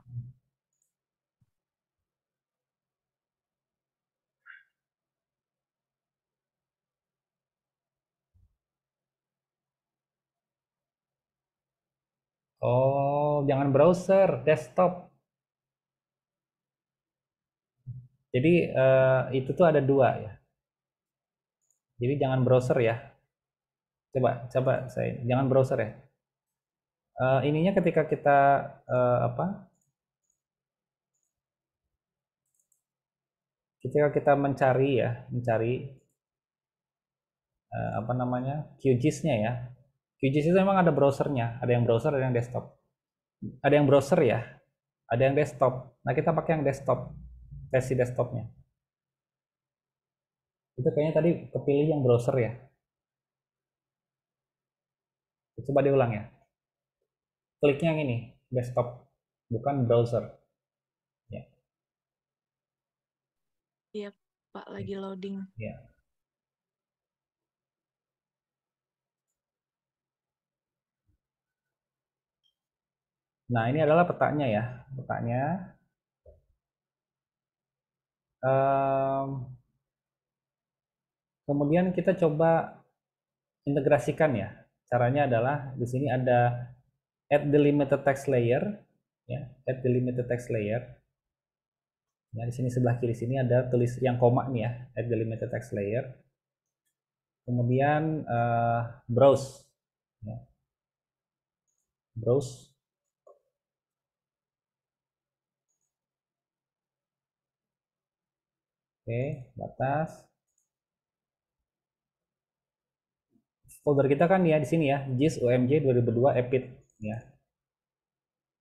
Oh, jangan browser, desktop. Jadi uh, itu tuh ada dua ya. Jadi jangan browser ya. Coba, coba saya jangan browser ya uh, ininya ketika kita uh, apa ketika kita mencari ya mencari uh, apa namanya QGIS-nya ya QGIS itu memang ada browsernya ada yang browser ada yang desktop ada yang browser ya ada yang desktop nah kita pakai yang desktop versi desktopnya itu kayaknya tadi kepilih yang browser ya coba diulang ya kliknya yang ini desktop bukan browser ya iya pak lagi hmm. loading ya Nah, ini adalah petanya ya, petanya. Um, kemudian kita coba integrasikan ya. Caranya adalah di sini ada at the limited text layer ya at the limited text layer ya di sini sebelah kiri sini ada tulis yang koma nih ya at the limited text layer kemudian uh, browse ya. browse oke batas folder kita kan ya di sini ya JIS UMJ 2002 EPIT ya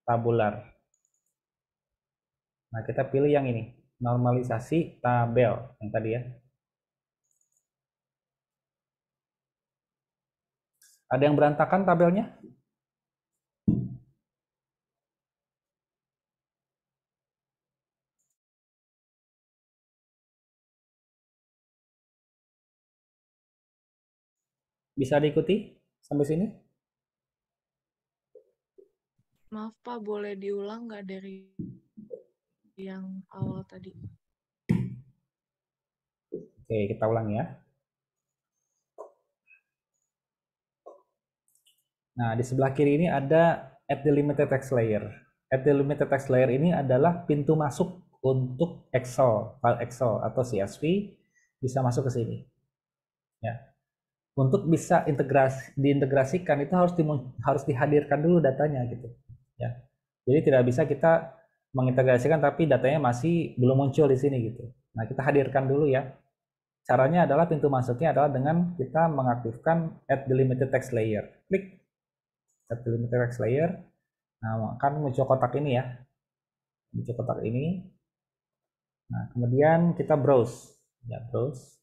tabular nah kita pilih yang ini normalisasi tabel yang tadi ya ada yang berantakan tabelnya bisa diikuti sampai sini Maaf Pak, boleh diulang nggak dari yang awal tadi? Oke, kita ulang ya. Nah, di sebelah kiri ini ada at the limited text layer. At the limited text layer ini adalah pintu masuk untuk Excel, file Excel atau CSV bisa masuk ke sini. Ya. Untuk bisa integrasi diintegrasikan itu harus di, harus dihadirkan dulu datanya gitu ya. Jadi tidak bisa kita mengintegrasikan tapi datanya masih belum muncul di sini gitu. Nah, kita hadirkan dulu ya. Caranya adalah pintu masuknya adalah dengan kita mengaktifkan add delimited text layer. Klik add delimited text layer. Nah, akan muncul kotak ini ya. Muncul kotak ini. Nah, kemudian kita browse. Ya, browse.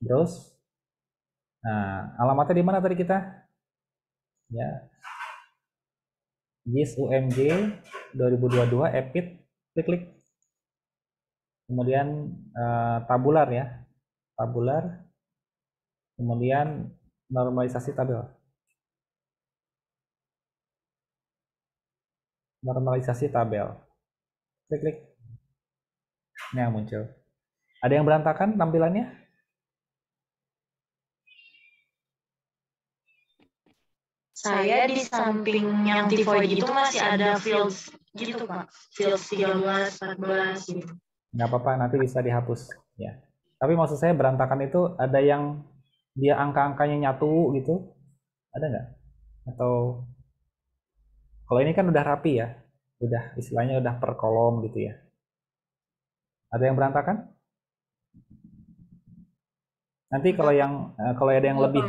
Browse. Nah, alamatnya di mana tadi kita? Ya. JIS UMG 2022 EPIT klik-klik. Kemudian eh, tabular ya. Tabular. Kemudian normalisasi tabel. Normalisasi tabel. Klik-klik. Ini yang muncul. Ada yang berantakan tampilannya? saya di samping yang tifoid itu masih ada fields gitu pak fields 13, 14 gitu nggak apa-apa nanti bisa dihapus ya tapi maksud saya berantakan itu ada yang dia angka-angkanya nyatu gitu ada nggak atau kalau ini kan udah rapi ya udah istilahnya udah per kolom gitu ya ada yang berantakan nanti kalau yang eh, kalau ada yang lebih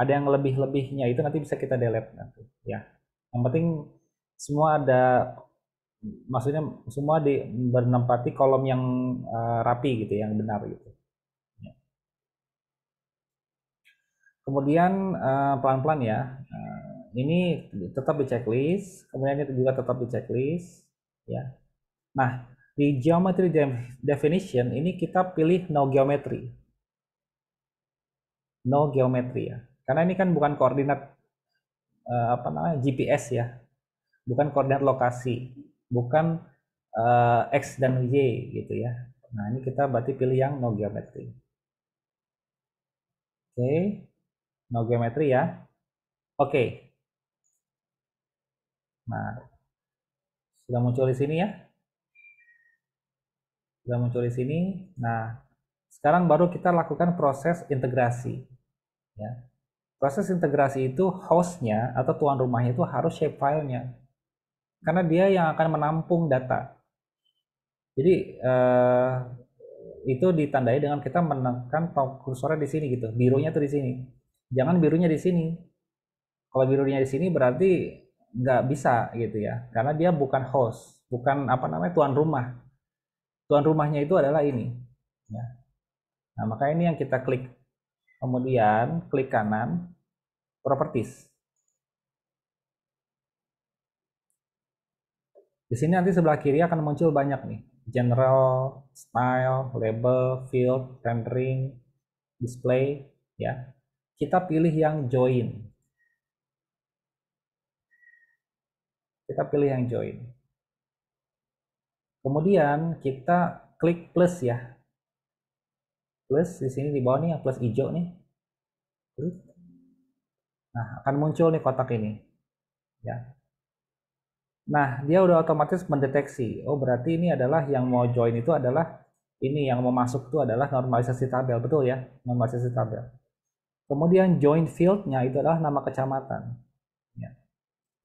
ada yang lebih-lebihnya itu nanti bisa kita delete nanti ya yang penting semua ada maksudnya semua di bernempati kolom yang uh, rapi gitu yang benar gitu ya. kemudian eh, pelan-pelan uh, ya uh, ini tetap di checklist kemudian ini juga tetap di checklist ya nah di geometry definition ini kita pilih no geometry no geometry ya karena ini kan bukan koordinat uh, apa namanya GPS ya, bukan koordinat lokasi, bukan uh, x dan y gitu ya. Nah ini kita berarti pilih yang no geometry. Oke, okay. no geometry ya. Oke. Okay. Nah, sudah muncul di sini ya. Sudah muncul di sini. Nah, sekarang baru kita lakukan proses integrasi. Ya. Proses integrasi itu hostnya atau tuan rumahnya itu harus shape filenya Karena dia yang akan menampung data. Jadi eh, itu ditandai dengan kita menekan kursornya di sini gitu. Birunya tuh di sini. Jangan birunya di sini. Kalau birunya di sini berarti nggak bisa gitu ya. Karena dia bukan host, bukan apa namanya tuan rumah. Tuan rumahnya itu adalah ini. Ya. Nah maka ini yang kita klik Kemudian klik kanan, properties. Di sini nanti sebelah kiri akan muncul banyak nih. General, style, label, field, rendering, display, ya. Kita pilih yang join. Kita pilih yang join. Kemudian kita klik plus ya plus di sini di bawah nih yang plus hijau nih terus, nah akan muncul nih kotak ini ya nah dia udah otomatis mendeteksi oh berarti ini adalah yang mau join itu adalah ini yang mau masuk itu adalah normalisasi tabel betul ya normalisasi tabel kemudian join fieldnya itu adalah nama kecamatan ya.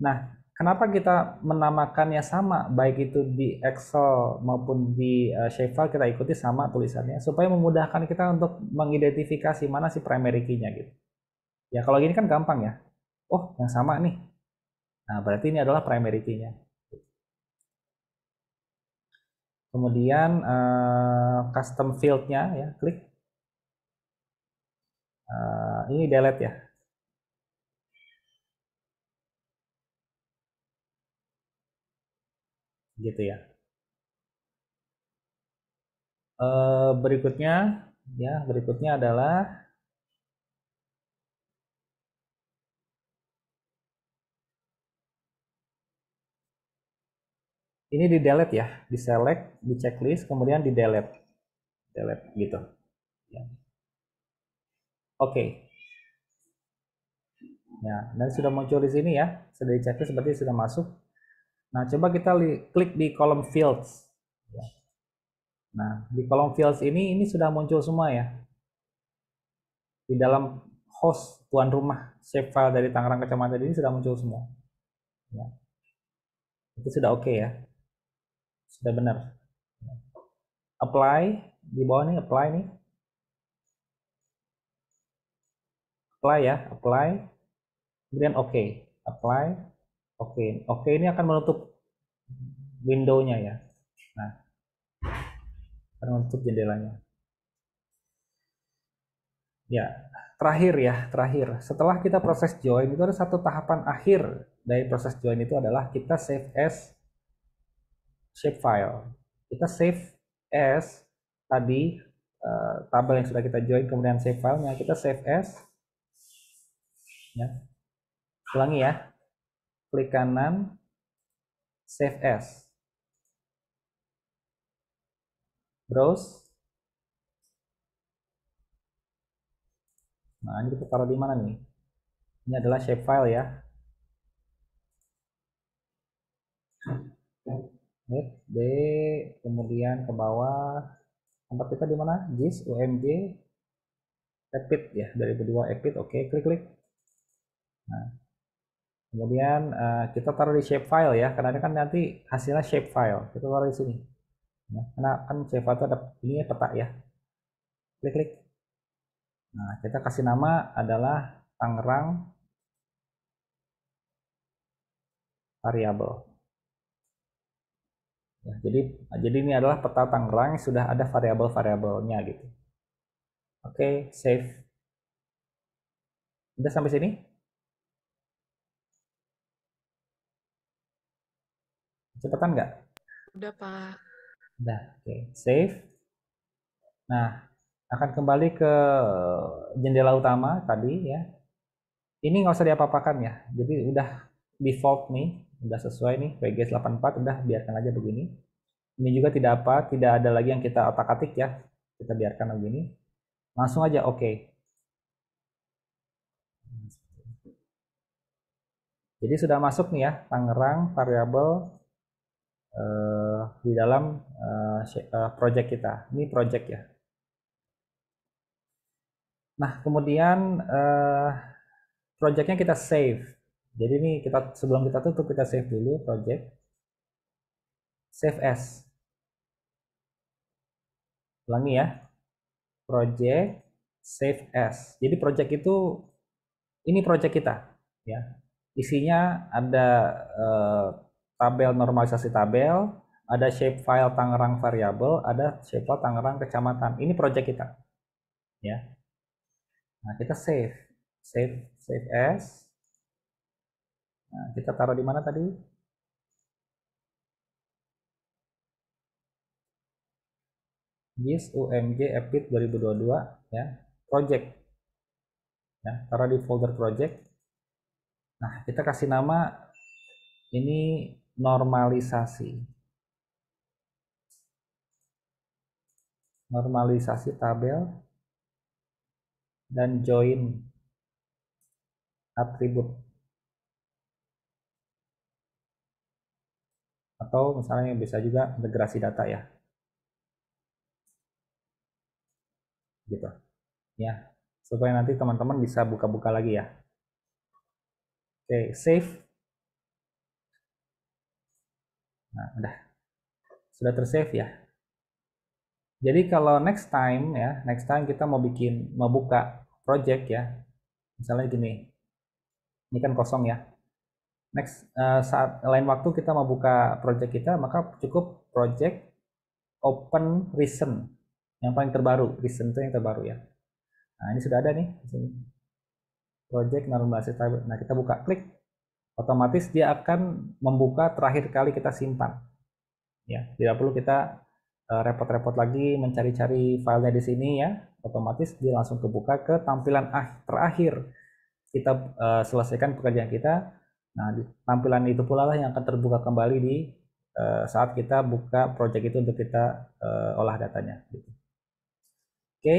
nah kenapa kita menamakannya sama baik itu di Excel maupun di uh, Sheva kita ikuti sama tulisannya supaya memudahkan kita untuk mengidentifikasi mana si primary key-nya gitu. Ya kalau gini kan gampang ya. Oh, yang sama nih. Nah, berarti ini adalah primary key-nya. Kemudian uh, custom field-nya ya, klik. Uh, ini delete ya. gitu ya. E, berikutnya ya berikutnya adalah ini di delete ya, di select, di checklist, kemudian di delete, delete gitu. Ya. Oke. Okay. Ya, dan sudah muncul di sini ya, sudah di checklist berarti sudah masuk. Nah, coba kita klik di kolom fields. Nah, di kolom fields ini, ini sudah muncul semua ya. Di dalam host tuan rumah shape file dari Tangerang Kecamatan ini sudah muncul semua. Ya. Itu sudah oke okay ya. Sudah benar. Apply, di bawah ini apply nih. Apply ya, apply. Kemudian oke, okay. apply. Oke, oke ini akan menutup window-nya ya. Nah, akan menutup jendelanya. Ya, terakhir ya, terakhir. Setelah kita proses join, itu ada satu tahapan akhir dari proses join itu adalah kita save as shape file. Kita save as tadi eh, tabel yang sudah kita join, kemudian save filenya kita save as. Ya. Ulangi ya, klik kanan, save as. Browse. Nah, ini kita taruh di mana nih? Ini adalah shape file ya. d kemudian ke bawah. Tempat kita di mana? JIS, UMG, EPIT ya. Dari kedua EPIT, oke, klik-klik. Nah, Kemudian uh, kita taruh di shape file ya, karena ini kan nanti hasilnya shape file Kita taruh di sini. Nah, karena kan file itu ada ini peta ya. Klik-klik. Nah, kita kasih nama adalah Tangerang variable. Ya, jadi jadi ini adalah peta Tangerang sudah ada variabel-variabelnya gitu. Oke, save. Sudah sampai sini? Cepetan nggak? Udah, Pak. Udah, oke. Okay. Save. Nah, akan kembali ke jendela utama tadi ya. Ini nggak usah diapa-apakan ya. Jadi udah default nih, udah sesuai nih VGS 84 udah biarkan aja begini. Ini juga tidak apa, tidak ada lagi yang kita otak-atik ya. Kita biarkan begini. Langsung aja oke. Okay. Jadi sudah masuk nih ya, Tangerang, variable uh, di dalam uh, project kita. Ini project ya. Nah, kemudian uh, projectnya kita save. Jadi ini kita sebelum kita tutup kita save dulu project. Save as. Ulangi ya. Project save as. Jadi project itu ini project kita ya. Isinya ada uh, tabel normalisasi tabel, ada shape file Tangerang variabel, ada shape file Tangerang kecamatan. Ini project kita. Ya. Nah, kita save. Save save as. Nah, kita taruh di mana tadi? GIS UMG EPIT 2022 ya, project. Ya, taruh di folder project. Nah, kita kasih nama ini normalisasi. Normalisasi tabel dan join atribut. Atau misalnya bisa juga integrasi data ya. Gitu. Ya, supaya nanti teman-teman bisa buka-buka lagi ya. Oke, save Nah, udah. Sudah tersave ya. Jadi kalau next time ya, next time kita mau bikin, mau buka project ya. Misalnya gini. Ini kan kosong ya. Next, uh, saat lain waktu kita mau buka project kita, maka cukup project open recent. Yang paling terbaru, recent itu yang terbaru ya. Nah, ini sudah ada nih. Di sini. Project Nah, kita buka, klik otomatis dia akan membuka terakhir kali kita simpan. Ya, tidak perlu kita eh, repot-repot lagi mencari-cari filenya di sini ya, otomatis dia langsung kebuka ke tampilan ah, terakhir kita eh, selesaikan pekerjaan kita. Nah, tampilan itu pula lah yang akan terbuka kembali di eh, saat kita buka project itu untuk kita olah datanya. Gitu. Oke,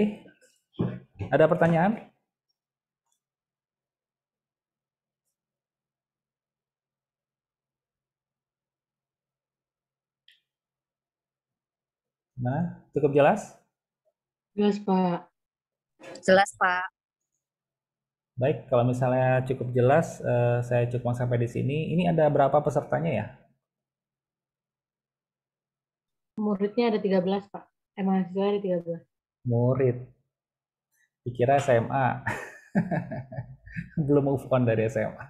ada pertanyaan? Nah, cukup jelas? Jelas, Pak. Jelas, Pak. Baik, kalau misalnya cukup jelas, eh, saya cukup sampai di sini. Ini ada berapa pesertanya ya? Muridnya ada 13, Pak. Eh, mahasiswa ada 13. Murid. Dikira SMA. Belum move on dari SMA.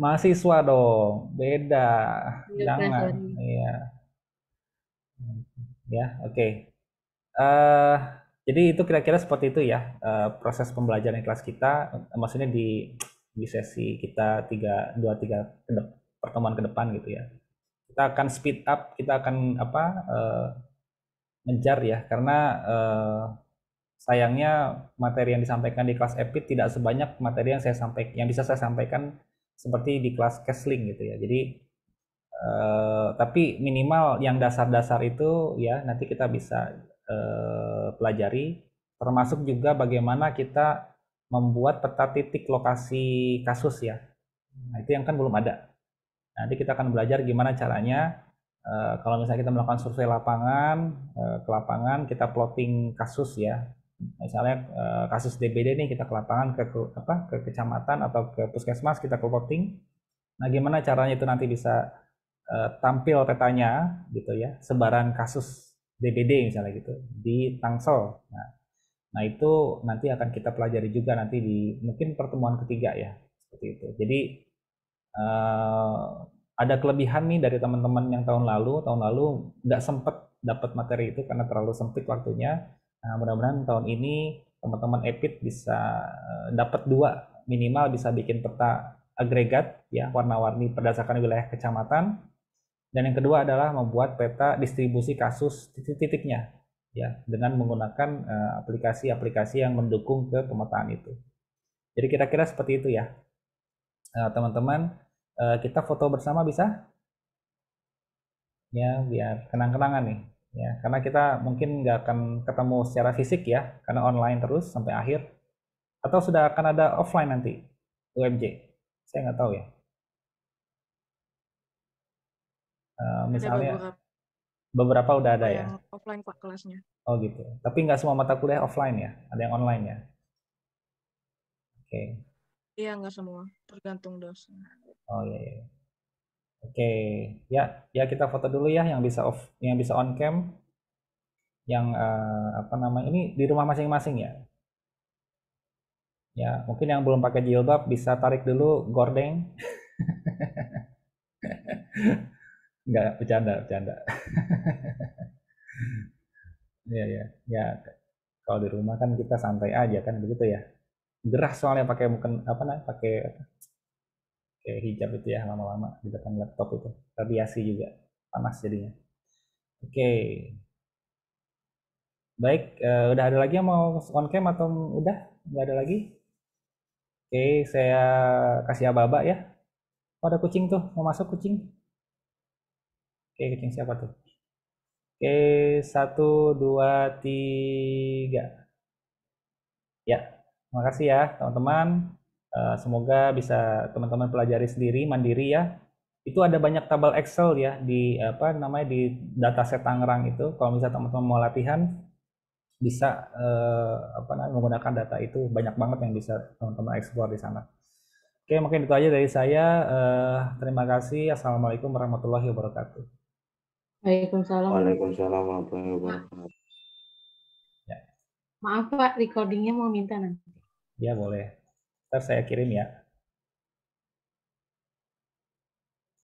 Mahasiswa dong, beda. Iya, Jangan. Iya. Ya, oke. Okay. Uh, eh, jadi itu kira-kira seperti itu ya uh, proses pembelajaran di kelas kita, eh, maksudnya di di sesi kita tiga dua tiga pertemuan ke depan gitu ya. Kita akan speed up, kita akan apa uh, ngejar ya, karena uh, sayangnya materi yang disampaikan di kelas EPIT tidak sebanyak materi yang saya sampaikan yang bisa saya sampaikan seperti di kelas casling gitu ya. Jadi Eh, tapi minimal yang dasar-dasar itu ya nanti kita bisa uh, pelajari termasuk juga bagaimana kita membuat peta titik lokasi kasus ya nah itu yang kan belum ada nanti kita akan belajar gimana caranya uh, kalau misalnya kita melakukan survei lapangan ke lapangan kita plotting kasus ya misalnya kasus DBD nih kita ke lapangan ke, ke apa ke kecamatan atau ke puskesmas kita ke plotting nah gimana caranya itu nanti bisa Eh, tampil petanya gitu ya sebaran kasus DBD misalnya gitu di Tangsel. Nah, nah itu nanti akan kita pelajari juga nanti di mungkin pertemuan ketiga ya seperti itu. Jadi uh, ada kelebihan nih dari teman-teman yang tahun lalu tahun lalu nggak sempet dapat materi itu karena terlalu sempit waktunya. Nah, mudah-mudahan tahun ini teman-teman EPIT bisa eh, dapat dua minimal bisa bikin peta agregat ya warna-warni berdasarkan wilayah kecamatan dan yang kedua adalah membuat peta distribusi kasus titik-titiknya ya dengan menggunakan eh, aplikasi-aplikasi uh, yang mendukung ke pemetaan itu. Jadi kira-kira seperti itu ya. Eh, teman-teman, uh, uh, kita foto bersama bisa? Ya, biar kenang-kenangan nih. Ya, karena kita mungkin nggak akan ketemu secara fisik ya, karena online terus sampai akhir. Atau sudah akan ada offline nanti, UMJ. Saya nggak tahu ya. Eh, misalnya beberapa, beberapa udah ada ya. Offline pak kelasnya. Oh gitu. Tapi nggak semua mata kuliah offline ya, ada yang online ya. Oke. Okay. Iya nggak semua, tergantung dosen. Oh iya. iya. Oke, okay. ya ya kita foto dulu ya yang bisa off, yang bisa on cam, yang uh, apa namanya ini di rumah masing-masing ya. Ya mungkin yang belum pakai jilbab bisa tarik dulu gorden. Enggak, bercanda, bercanda. Iya, iya. Ya, kalau di rumah kan kita santai aja kan begitu ya. Gerah soalnya pakai mungkin apa nah, pakai kayak hijab itu ya lama-lama di depan laptop itu. Radiasi juga panas jadinya. Oke. Okay. Baik, uh, udah ada lagi yang mau on cam atau udah? Nggak ada lagi? Oke, okay, saya kasih aba ya. Oh, ada kucing tuh, mau masuk kucing. Oke, kucing siapa tuh? Oke, satu, dua, tiga. Ya, terima kasih ya teman-teman. Eh, semoga bisa teman-teman pelajari sendiri, mandiri ya. Itu ada banyak tabel Excel ya di apa namanya di dataset Tangerang itu. Kalau misalnya teman-teman mau latihan, bisa eh, apa namanya menggunakan data itu banyak banget yang bisa teman-teman eksplor di sana. Oke, mungkin itu aja dari saya. Uh, terima kasih. Assalamualaikum warahmatullahi wabarakatuh. Waalaikumsalam. Waalaikumsalam warahmatullahi wabarakatuh. Ya. Maaf Pak, recordingnya mau minta nanti. Ya boleh. Ntar saya kirim ya.